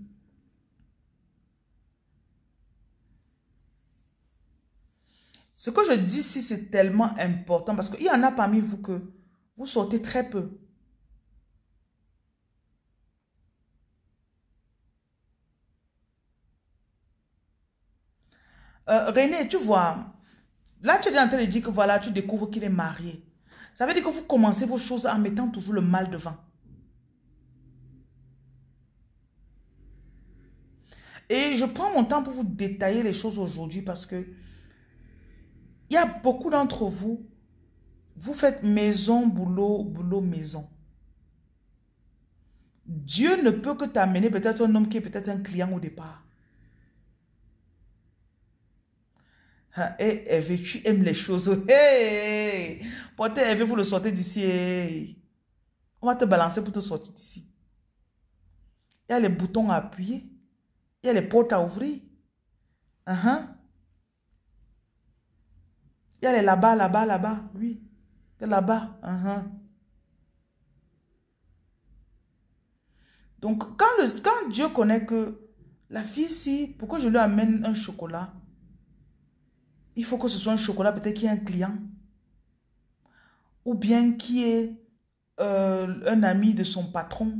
Ce que je dis ici, c'est tellement important parce qu'il y en a parmi vous que vous sortez très peu. Euh, René, tu vois, là, tu es en train de dire que voilà, tu découvres qu'il est marié. Ça veut dire que vous commencez vos choses en mettant toujours le mal devant. Et je prends mon temps pour vous détailler les choses aujourd'hui parce que il y a beaucoup d'entre vous, vous faites maison, boulot, boulot, maison. Dieu ne peut que t'amener peut-être un homme qui est peut-être un client au départ. Et ah, Eve, eh, eh, tu aimes les choses. Oh, hey! Portez Eve, eh, vous le sortez d'ici. On va te balancer pour te sortir d'ici. Il y a les boutons à appuyer. Il y a les portes à ouvrir. Uh Il y a les là-bas, là-bas, là-bas. Oui. Là-bas. Uh Donc, quand, le, quand Dieu connaît que la fille, si, pourquoi je lui amène un chocolat il faut que ce soit un chocolat peut-être y est un client. Ou bien qui est euh, un ami de son patron.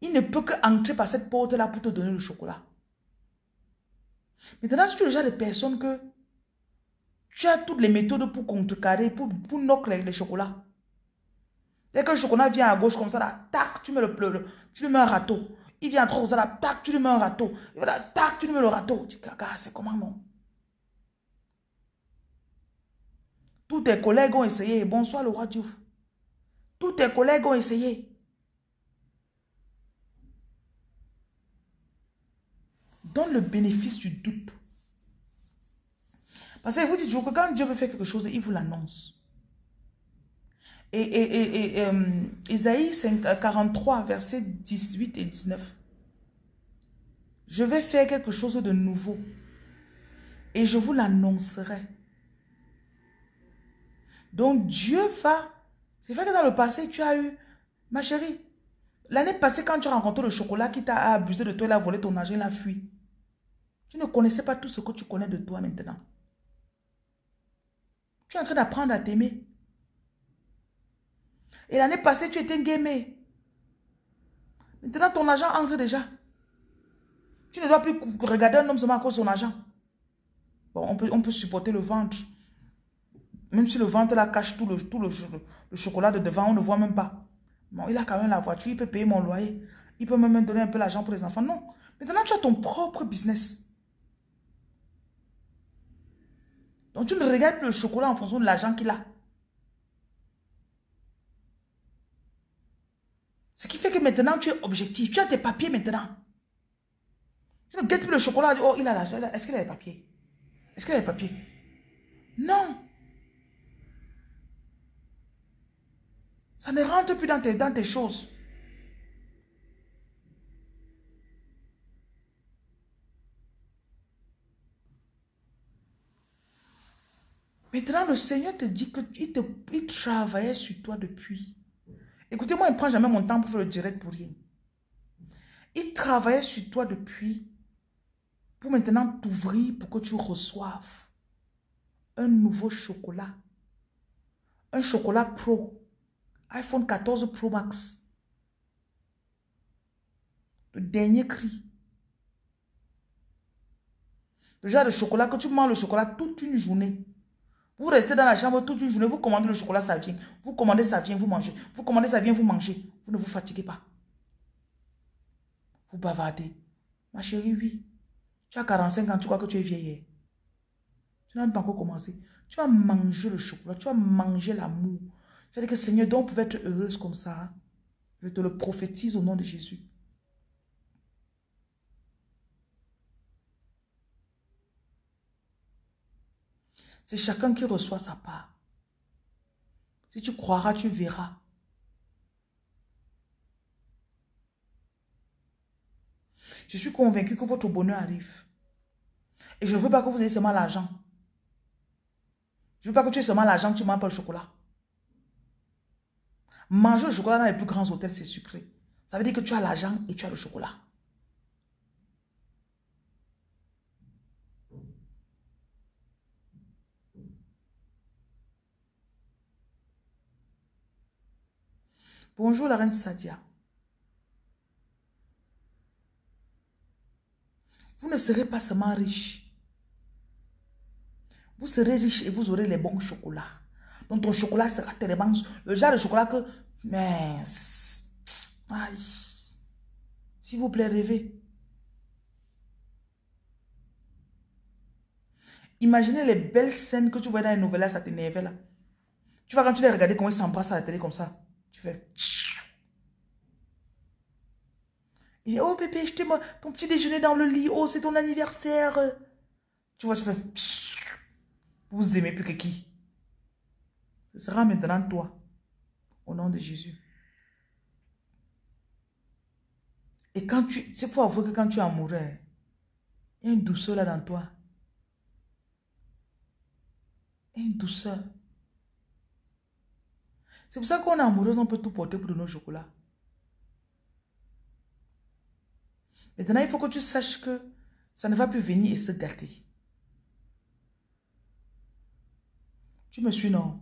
Il ne peut que entrer par cette porte-là pour te donner le chocolat. Maintenant, si tu es déjà des personnes que tu as toutes les méthodes pour contrecarrer, pour, pour le les chocolats, Dès que chocolat vient à gauche comme ça, tac, tu mets le, pleure, tu lui mets un râteau. Il vient trop comme ça, tac, tu lui mets un râteau. Il va là, tac, tu lui mets le râteau. Tu dis, caca, c'est comment non? Tous tes collègues ont essayé. Bonsoir, le roi Diouf. Tous tes collègues ont essayé. Donne le bénéfice du doute. Parce que vous dites toujours que quand Dieu veut faire quelque chose, il vous l'annonce. Et, et, et, euh, Isaïe 43, euh, versets 18 et 19. Je vais faire quelque chose de nouveau et je vous l'annoncerai. Donc Dieu va... C'est vrai que dans le passé, tu as eu... Ma chérie, l'année passée, quand tu as rencontré le chocolat qui t'a abusé de toi, il a volé ton argent, il a fui. Tu ne connaissais pas tout ce que tu connais de toi maintenant. Tu es en train d'apprendre à t'aimer. Et l'année passée, tu étais gamé. Maintenant, ton argent entre déjà. Tu ne dois plus regarder un homme seulement à cause de son argent. Bon, on peut, supporter le ventre. Même si le ventre cache tout, le, tout le, chocolat de devant, on ne voit même pas. Bon, il a quand même la voiture, il peut payer mon loyer. Il peut même donner un peu l'argent pour les enfants. Non. Maintenant, tu as ton propre business. Donc, tu ne regardes plus le chocolat en fonction de l'argent qu'il a. Ce qui fait que maintenant, tu es objectif. Tu as tes papiers maintenant. Tu ne guettes plus le chocolat. Oh, il a l'argent. Est-ce qu'il a les papiers Est-ce qu'il a les papiers Non. Ça ne rentre plus dans tes, dans tes choses. Maintenant, le Seigneur te dit qu'il travaillait sur toi depuis. Écoutez, moi, il ne prend jamais mon temps pour faire le direct pour rien. Il travaillait sur toi depuis pour maintenant t'ouvrir pour que tu reçoives un nouveau chocolat. Un chocolat Pro. iPhone 14 Pro Max. Le dernier cri. Le genre de chocolat que tu manges le chocolat toute une journée. Vous restez dans la chambre toute une journée, vous commandez le chocolat, ça vient. Vous commandez, ça vient, vous mangez. Vous commandez, ça vient, vous mangez. Vous ne vous fatiguez pas. Vous bavardez. Ma chérie, oui. Tu as 45 ans, tu crois que tu es vieille. Hein? Tu n'as même pas encore commencé. Tu vas manger le chocolat, tu vas manger l'amour. Tu à dire que Seigneur, donc, pouvait être heureuse comme ça. Hein? Je te le prophétise au nom de Jésus. C'est chacun qui reçoit sa part. Si tu croiras, tu verras. Je suis convaincu que votre bonheur arrive. Et je ne veux pas que vous ayez seulement l'argent. Je ne veux pas que tu aies seulement l'argent, tu manges pas le chocolat. Manger le chocolat dans les plus grands hôtels, c'est sucré. Ça veut dire que tu as l'argent et tu as le chocolat. Bonjour la reine Sadia. Vous ne serez pas seulement riche. Vous serez riche et vous aurez les bons chocolats. Donc ton chocolat sera tellement... Le genre de chocolat que... Mais... S'il vous plaît, rêvez. Imaginez les belles scènes que tu vois dans les à ça t'énerve là. Tu vois quand tu les regardes comment ils s'embrassent à la télé comme ça. Tu fais. Et oh bébé, jetez moi ton petit déjeuner dans le lit. Oh, c'est ton anniversaire. Tu vois, tu fais. Vous aimez plus que qui Ce sera maintenant toi. Au nom de Jésus. Et quand tu. C'est pour avouer que quand tu es amoureux, hein, il y a une douceur là dans toi. Il y a une douceur. C'est pour ça qu'on est amoureux, on peut tout porter pour donner nos chocolats. Maintenant, il faut que tu saches que ça ne va plus venir et se gâter. Tu me suis, non?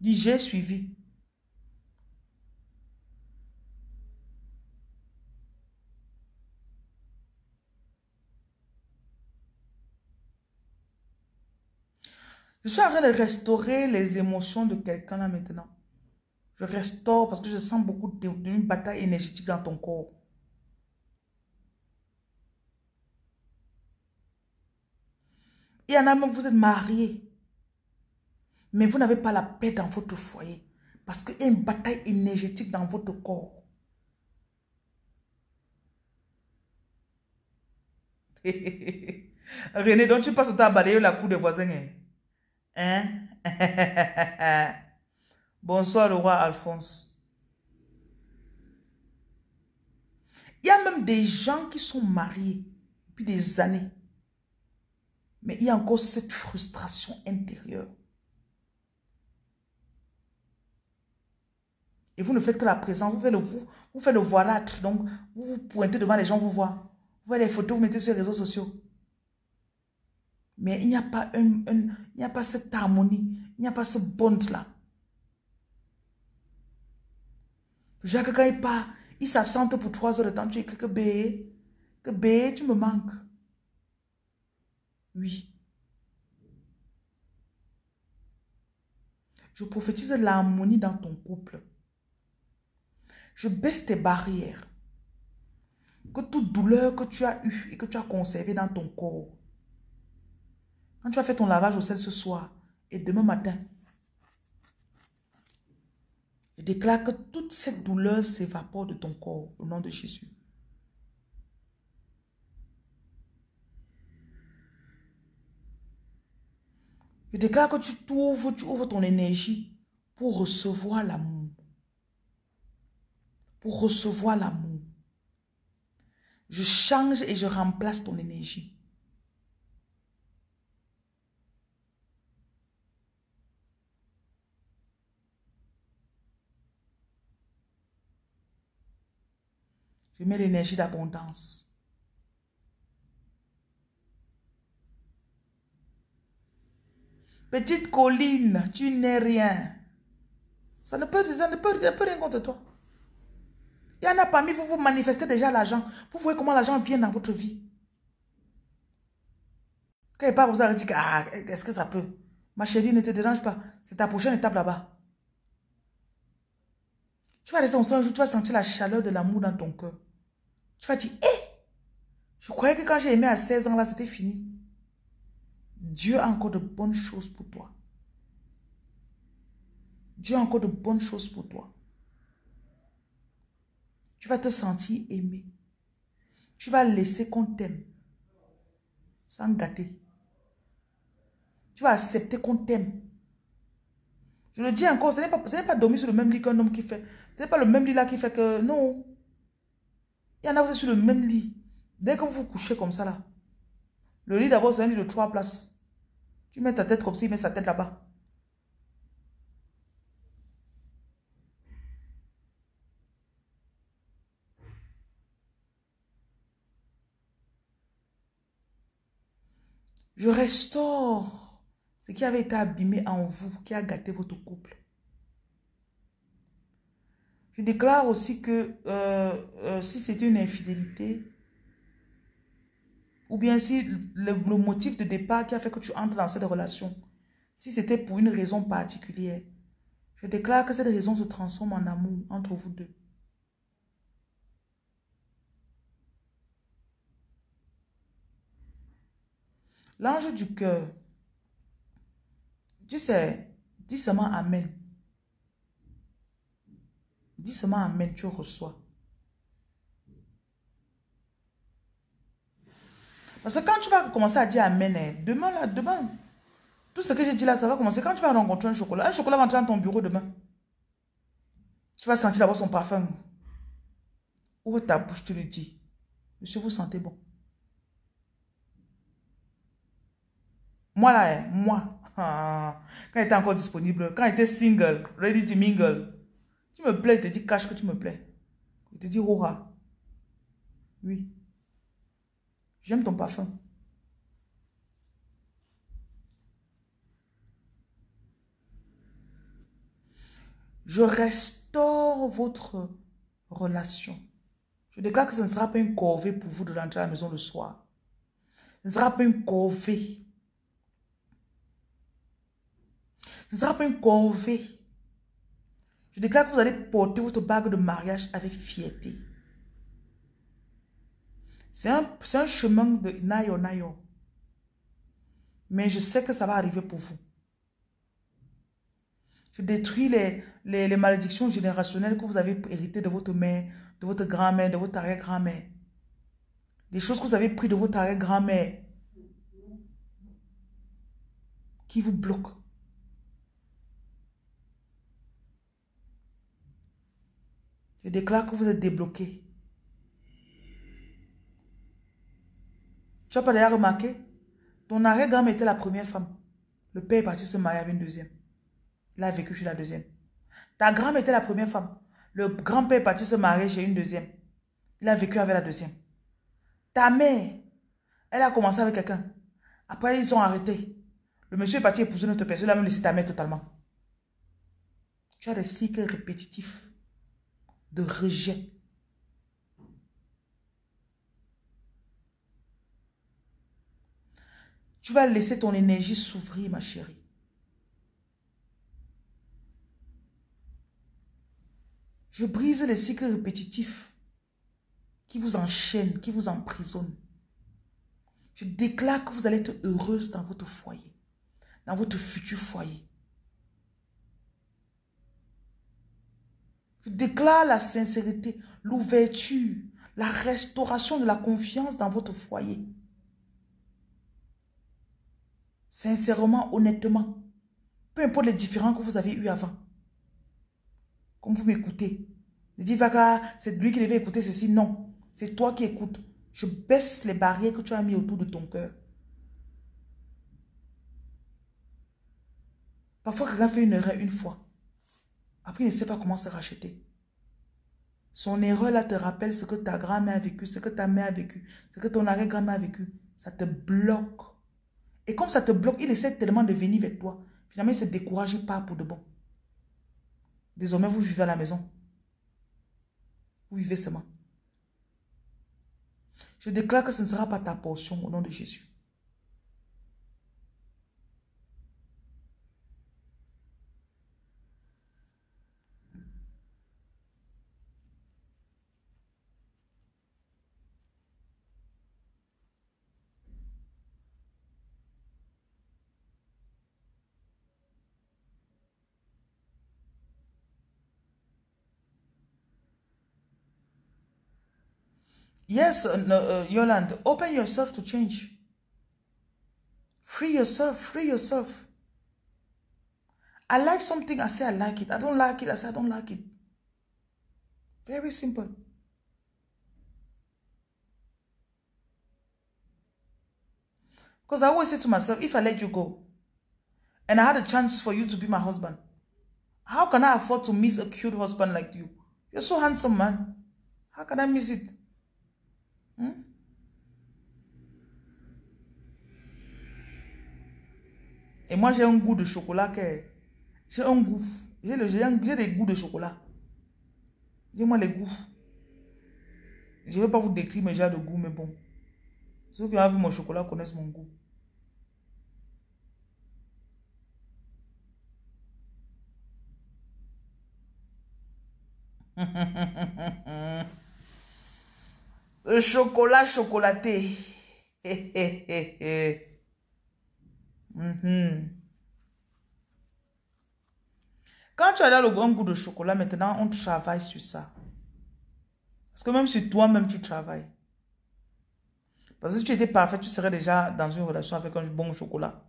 Dis, j'ai suivi. Je suis en train de restaurer les émotions de quelqu'un là maintenant. Je restaure parce que je sens beaucoup d'une bataille énergétique dans ton corps. Il y en a même, vous êtes mariés. Mais vous n'avez pas la paix dans votre foyer. Parce qu'il y a une bataille énergétique dans votre corps. [laughs] René, donc tu passes le temps à balayer la cour des voisins. Hein? Hein? [laughs] Bonsoir le roi Alphonse. Il y a même des gens qui sont mariés depuis des années. Mais il y a encore cette frustration intérieure. Et vous ne faites que la présence, vous faites le, vous, voilà. Donc, vous vous pointez devant les gens, vous voyez. Vous voyez les photos, vous mettez sur les réseaux sociaux. Mais il n'y a pas il n'y a pas cette harmonie, il n'y a pas ce bond là. Jacques quand il part, il s'absente pour trois heures de temps. Tu écris que B, que B, tu me manques. Oui. Je prophétise l'harmonie dans ton couple. Je baisse tes barrières. Que toute douleur que tu as eue et que tu as conservée dans ton corps quand tu as fait ton lavage au sel ce soir et demain matin, je déclare que toute cette douleur s'évapore de ton corps au nom de Jésus. Je déclare que tu t'ouvres, tu ouvres ton énergie pour recevoir l'amour. Pour recevoir l'amour. Je change et je remplace ton énergie. Tu mets l'énergie d'abondance. Petite colline, tu n'es rien. Ça ne, peut, rien contre toi. Il y en a parmi vous, vous manifestez déjà l'argent. Vous voyez comment l'argent vient dans votre vie. Quand il part, vous allez dire, ah, est-ce que ça peut Ma chérie, ne te dérange pas. C'est ta prochaine étape là-bas. Tu vas rester ensemble un jour, tu vas sentir la chaleur de l'amour dans ton cœur. Tu vas dire, hé, eh, je croyais que quand j'ai aimé à 16 ans, là, c'était fini. Dieu a encore de bonnes choses pour toi. Dieu a encore de bonnes choses pour toi. Tu vas te sentir aimé. Tu vas laisser qu'on t'aime sans gâter. Tu vas accepter qu'on t'aime. Je le dis encore, ce n'est pas, pas dormir sur le même lit qu'un homme qui fait. Ce n'est pas le même lit là qui fait que... Non. Il y en a, vous êtes sur le même lit. Dès que vous vous couchez comme ça, là, le lit d'abord, c'est un lit de trois places. Tu mets ta tête comme ça, il met sa tête là-bas. Je restaure ce qui avait été abîmé en vous, qui a gâté votre couple. Je déclare aussi que euh, euh, si c'était une infidélité, ou bien si le, motif de départ qui a fait que tu entres dans cette relation, si c'était pour une raison particulière, je déclare que cette raison se transforme en amour entre vous deux. L'ange du cœur, tu sais, dis seulement Amen. Dis seulement Amen, tu reçois. Parce que quand tu vas commencer à dire Amen, hein, demain, là, demain, tout ce que j'ai dit là, ça va commencer. Quand tu vas rencontrer un chocolat, un chocolat va entrer dans ton bureau demain. Tu vas sentir d'abord son parfum. Ouvre ta bouche, tu le dis. Monsieur, vous sentez bon. Moi là, hein, moi, [laughs] quand j'étais encore disponible, quand j'étais single, ready to mingle, me plaît, il te dit cache que tu me plais. Il te dit Aura, Oui. J'aime ton parfum. Je restaure votre relation. Je déclare que ce ne sera pas un corvée pour vous de rentrer à la maison le soir. Ce ne sera pas une corvée. Ce ne sera pas une corvée. Je déclare que vous allez porter votre bague de mariage avec fierté. C'est un, chemin de nayo nayo. Mais je sais que ça va arriver pour vous. Je détruis les malédictions générationnelles que vous avez héritées de votre mère, de votre grand-mère, de votre arrière-grand-mère. Les choses que vous avez prises de votre arrière-grand-mère qui vous bloquent. Je déclare que vous êtes débloqué. Tu n'as pas d'ailleurs remarqué Ton arrêt grand mère était la première femme. Le père est parti se marier avec une deuxième. Il a vécu chez la deuxième. Ta grand-mère était la première femme. Le grand-père est parti se marier chez une deuxième. Il a vécu avec la deuxième. Ta mère, elle a commencé avec quelqu'un. Après, ils ont arrêté. Le monsieur est parti épouser une autre personne. Il a même ta mère totalement. Tu as des cycles répétitifs de rejet. Tu vas laisser ton énergie s'ouvrir, ma chérie. Je brise les cycles répétitifs qui vous enchaînent, qui vous emprisonnent. Je déclare que vous allez être heureuse dans votre foyer, dans votre futur foyer. Je déclare la sincérité, l'ouverture, la restauration de la confiance dans votre foyer. Sincèrement, honnêtement, peu importe les différends que vous avez eus avant. Comme vous m'écoutez, ne dites pas que c'est lui qui devait écouter ceci. Non, c'est toi qui écoutes. Je baisse les barrières que tu as mis autour de ton cœur. Parfois, quelqu'un fait une erreur une fois. Après, il ne sait pas comment se racheter. Son erreur là te rappelle ce que ta grand-mère a vécu, ce que ta mère a vécu, ce que ton arrière-grand-mère a vécu. Ça te bloque. Et comme ça te bloque, il essaie tellement de venir avec toi. Finalement, il se décourage, pas pour de bon. Désormais, vous vivez à la maison. Vous vivez seulement. Je déclare que ce ne sera pas ta portion au nom de Jésus. Yes, uh, no, uh, open yourself to change. Free yourself, free yourself. I like something, I say I like it. I don't like it, I say I don't like it. Very simple. Because I always say to myself, if I let you go, and I had a chance for you to be my husband, how can I afford to miss a cute husband like you? You're so handsome, man. How can I miss it? Hein? Et moi, j'ai un goût de chocolat que... J'ai un goût. J'ai des goûts de chocolat. Dis-moi les goûts. Je ne vais pas vous décrire mes genres de goût, mais bon. Ceux qui ont vu mon chocolat connaissent mon goût. [laughs] Le euh, chocolat chocolaté. [laughs] Mhm. Quand tu as le grand goût de chocolat, maintenant, on travaille sur ça. Parce que même sur toi-même, tu travailles. Parce que si tu étais parfait, tu serais déjà dans une relation avec un bon chocolat.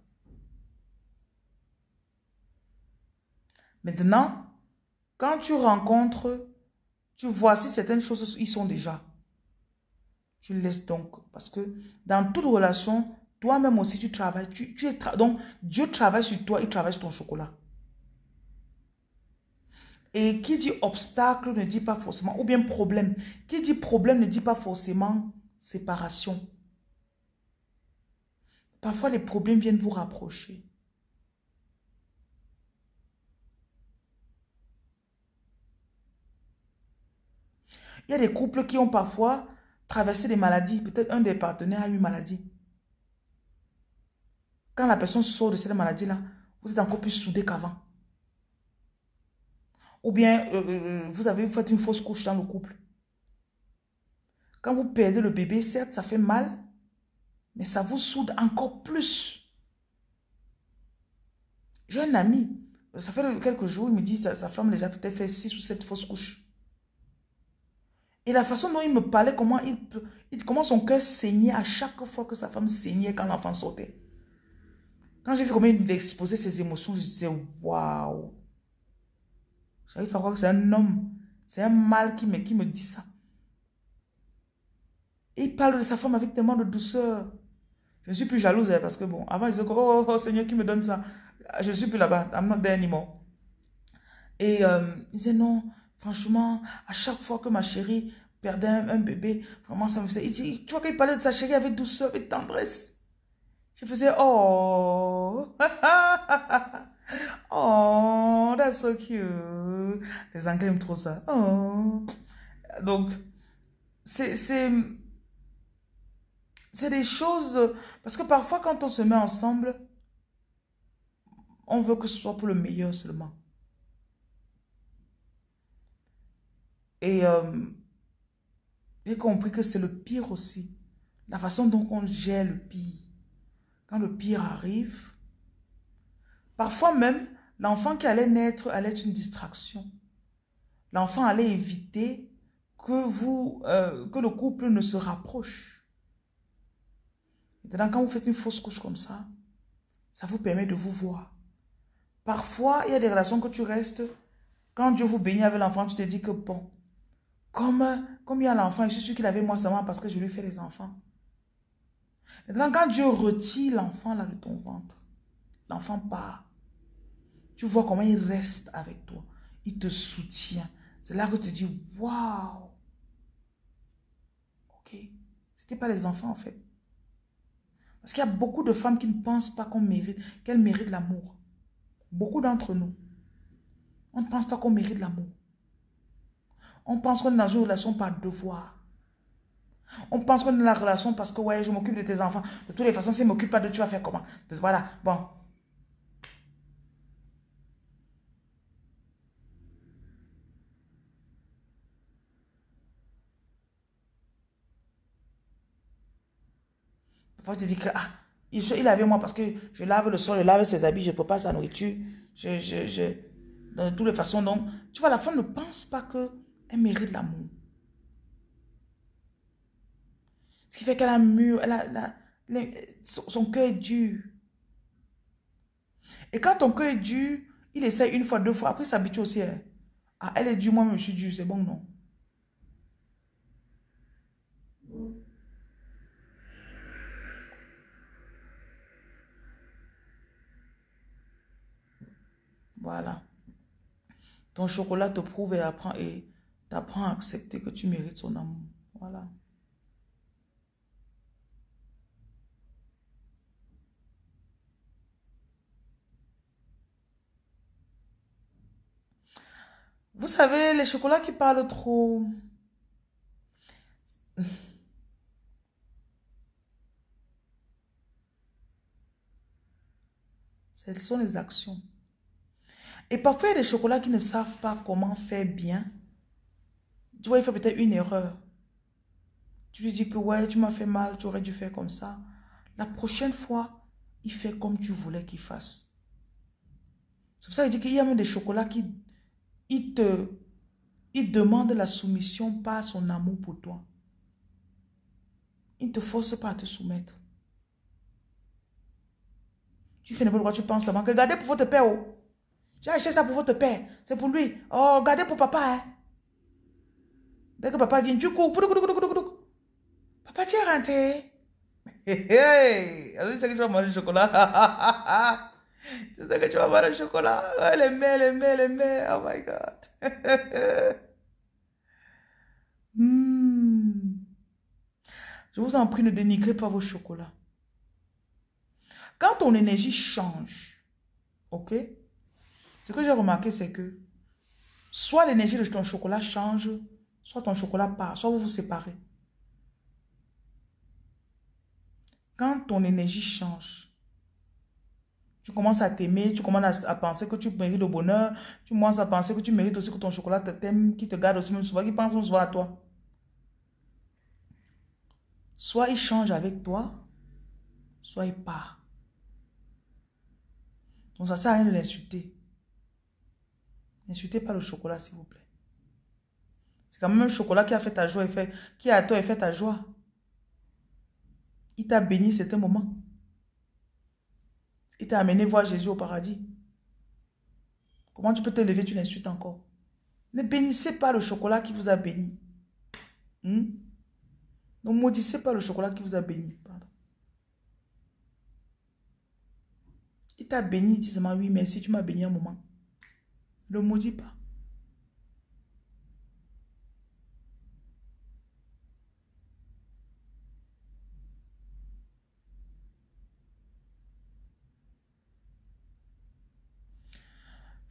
Maintenant, quand tu rencontres, tu vois si certaines choses, ils sont déjà tu laisse donc. Parce que dans toute relation, toi-même aussi, tu travailles. Tu, es donc, Dieu travaille sur toi, il travaille sur ton chocolat. Et qui dit obstacle ne dit pas forcément, ou bien problème. Qui dit problème ne dit pas forcément séparation. Parfois, les problèmes viennent vous rapprocher. Il y a des couples qui ont parfois traverser des maladies. Peut-être un des partenaires a eu maladie. Quand la personne sort de cette maladie-là, vous êtes encore plus soudé qu'avant. Ou bien, euh, euh, euh, vous avez fait une fausse couche dans le couple. Quand vous perdez le bébé, certes, ça fait mal, mais ça vous soude encore plus. J'ai un ami, ça fait quelques jours, il me dit, sa, sa femme déjà peut-être fait six ou sept fausses couches. Et la façon dont il me parlait, comment, il, il son cœur saignait à chaque fois que sa femme saignait quand l'enfant sautait. Quand j'ai vu comment il exposait ses émotions, je disais, waouh. J'arrive à croire que c'est un homme. C'est un mâle qui me, qui me dit ça. il parle de sa femme avec tellement de douceur. Je ne suis plus jalouse hein, parce que bon, avant, je disais, oh, oh, oh, Seigneur, qui me donne ça Je ne suis plus là-bas. I'm not there anymore. Et euh, il disait, non, Franchement, à chaque fois que ma chérie perdait un, bébé, vraiment, ça me faisait... tu vois, qu'il parlait de sa chérie avec douceur, avec tendresse, je faisais « Oh [laughs] !» Oh, that's so cute. Les Anglais aiment trop ça. Oh. Donc, c'est... C'est des choses... Parce que parfois, quand on se met ensemble, on veut que ce soit pour le meilleur seulement. Et euh, j'ai compris que c'est le pire aussi. La façon dont on gère le pire. Quand le pire arrive, parfois même, l'enfant qui allait naître allait être une distraction. L'enfant allait éviter que, vous, euh, que le couple ne se rapproche. Maintenant, quand vous faites une fausse couche comme ça, ça vous permet de vous voir. Parfois, il y a des relations que tu restes. Quand Dieu vous bénit avec l'enfant, tu te dis que bon, comme, il y a l'enfant, je suis sûr qu'il avait moi seulement parce que je lui fais les enfants. Maintenant, quand Dieu retire l'enfant là de ton ventre, l'enfant part. Tu vois comment il reste avec toi. Il te soutient. C'est là que tu te dis, waouh! Ok. C'était pas les enfants en fait. Parce qu'il y a beaucoup de femmes qui ne pensent pas qu'on mérite, qu'elles méritent l'amour. Beaucoup d'entre nous. On ne pense pas qu'on mérite l'amour. On pense qu'on est dans une relation par devoir. On pense qu'on est dans la relation parce que, ouais, je m'occupe de tes enfants. De toutes les façons, si m'occupe pas de tu vas faire comment Voilà, bon. Parfois, te dis que, ah, il, avait moi parce que je lave le sol, je lave ses habits, je peux prépare sa nourriture. De toutes les façons, donc, tu vois, la femme ne pense pas que elle mérite l'amour. Ce qui fait qu'elle a mûr, elle son, cœur est dur. Et quand ton cœur est dur, il essaie une fois, deux fois, après s'habitue aussi. ciel. Hein. Ah, elle est dure, moi-même je suis dure, c'est bon, non? Voilà. Ton chocolat te prouve et apprend et t'apprends apprends à accepter que tu mérites son amour. Voilà. Vous savez, les chocolats qui parlent trop... Ce sont les actions. Et parfois, il y a des chocolats qui ne savent pas comment faire bien tu vois, il fait peut-être une erreur. Tu lui dis que ouais, tu m'as fait mal, tu aurais dû faire comme ça. La prochaine fois, il fait comme tu voulais qu'il fasse. C'est pour ça qu'il dit qu'il y a même des chocolats qui il te il demande la soumission par son amour pour toi. Il ne te force pas à te soumettre. Tu fais n'importe quoi, tu penses avant que gardez pour votre père. Oh. J'ai acheté ça pour votre père. C'est pour lui. Oh, gardez pour papa. Hein. Dès que papa vient, tu coup. Papa, tu es rentré. Ah [laughs] c'est ça que tu vas manger le chocolat. c'est ça que tu vas manger le chocolat. Oh, les mets, les elle les Oh my God. [laughs] Hmm. Je vous en prie, ne dénigrez pas vos chocolats. Quand ton énergie change, ok? Ce que j'ai remarqué, c'est que soit l'énergie de ton chocolat change, Soit ton chocolat part, soit vous vous séparez. Quand ton énergie change, tu commences à t'aimer, tu commences à, penser que tu mérites le bonheur, tu commences à penser que tu mérites aussi que ton chocolat te t'aime, qui te garde aussi même souvent, qui pense souvent à toi. Soit il change avec toi, soit il part. Donc ça sert à rien de l'insulter. N'insultez pas le chocolat, s'il vous plaît quand même chocolat qui a fait ta joie, et fait, qui a à toi et fait ta joie. Il t'a béni, c'était un moment. Il t'a amené voir Jésus au paradis. Comment tu peux te lever, tu l'insultes encore. Ne bénissez pas le chocolat qui vous a béni. Hmm? Ne maudissez pas le chocolat qui vous a béni. Il t'a béni, dis-moi, oui, merci, tu m'as béni un moment. Ne le maudis pas.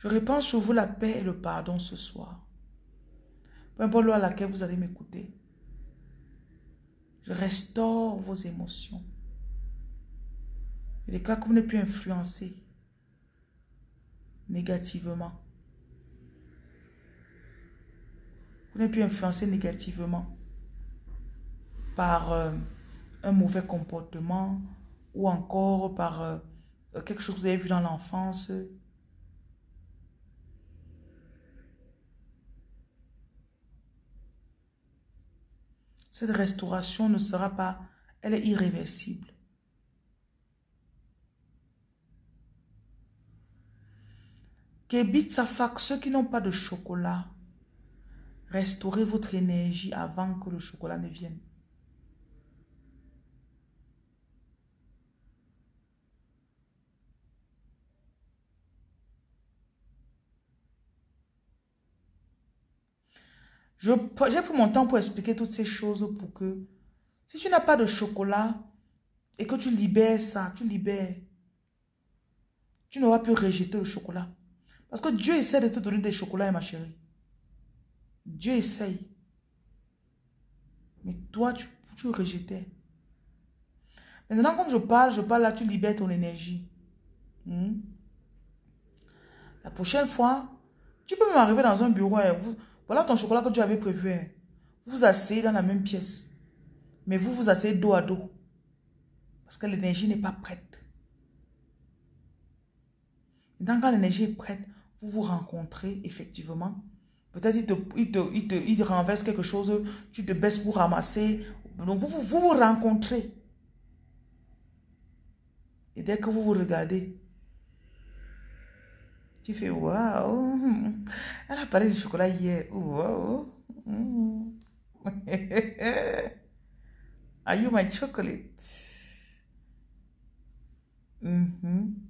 Je répands sur vous la paix et le pardon ce soir. Peu importe l'heure à laquelle vous allez m'écouter. Je restaure vos émotions. Je déclare que vous n'êtes plus influencé négativement. Vous n'êtes plus influencé négativement par euh, un mauvais comportement ou encore par euh, quelque chose que vous avez vu dans l'enfance. Cette restauration ne sera pas, elle est irréversible. fac, ceux qui n'ont pas de chocolat, restaurez votre énergie avant que le chocolat ne vienne. J'ai pris mon temps pour expliquer toutes ces choses pour que si tu n'as pas de chocolat et que tu libères ça, tu libères, tu n'auras plus rejeter le chocolat. Parce que Dieu essaie de te donner des chocolats, ma chérie. Dieu essaye. Mais toi, tu, tu rejetais. Maintenant, comme je parle, je parle là, tu libères ton énergie. Hmm? La prochaine fois, tu peux m'arriver dans un bureau et vous... Voilà ton chocolat que tu avais prévu. Hein. Vous vous asseyez dans la même pièce. Mais vous vous asseyez dos à dos. Parce que l'énergie n'est pas prête. Et quand l'énergie est prête, vous vous rencontrez effectivement. Peut-être il te, renverse quelque chose, tu te baisses pour ramasser. Donc, vous, vous, vous rencontrez. Et dès que vous vous regardez, Tu fais waouh. Hmm. Elle a parlé de chocolat hier. Waouh. Hmm. [laughs] Are you my chocolate? Mm -hmm.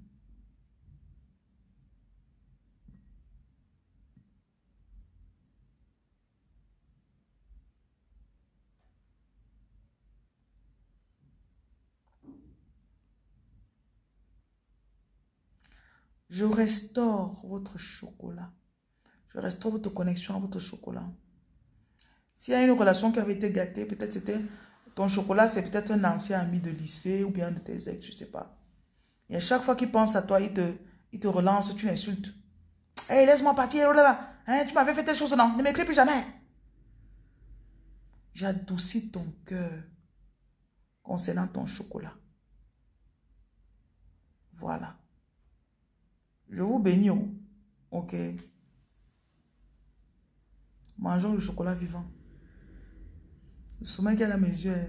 Je restaure votre chocolat. Je restaure votre connexion à votre chocolat. S'il y a une relation qui avait été gâtée, peut-être c'était ton chocolat, c'est peut-être un ancien ami de lycée ou bien de tes ex, je ne sais pas. Et à chaque fois qu'il pense à toi, il te, il te relance, tu l'insultes. Hé, hey, laisse-moi partir, oh là là. Hein, tu m'avais fait telle chose, non, ne m'écris plus jamais. J'adoucis ton cœur concernant ton chocolat. Voilà. Je vous bénis. Oh. Ok. Mangeons le chocolat vivant. Le sommeil qui est mes yeux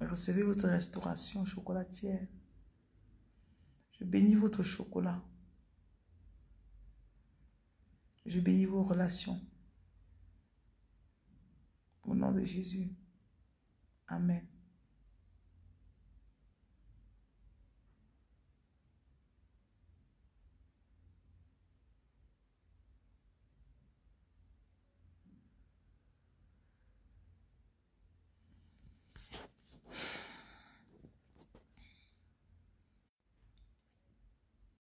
Recevez votre restauration chocolatière. Je bénis votre chocolat. Je bénis vos relations. Au nom de Jésus. Amen.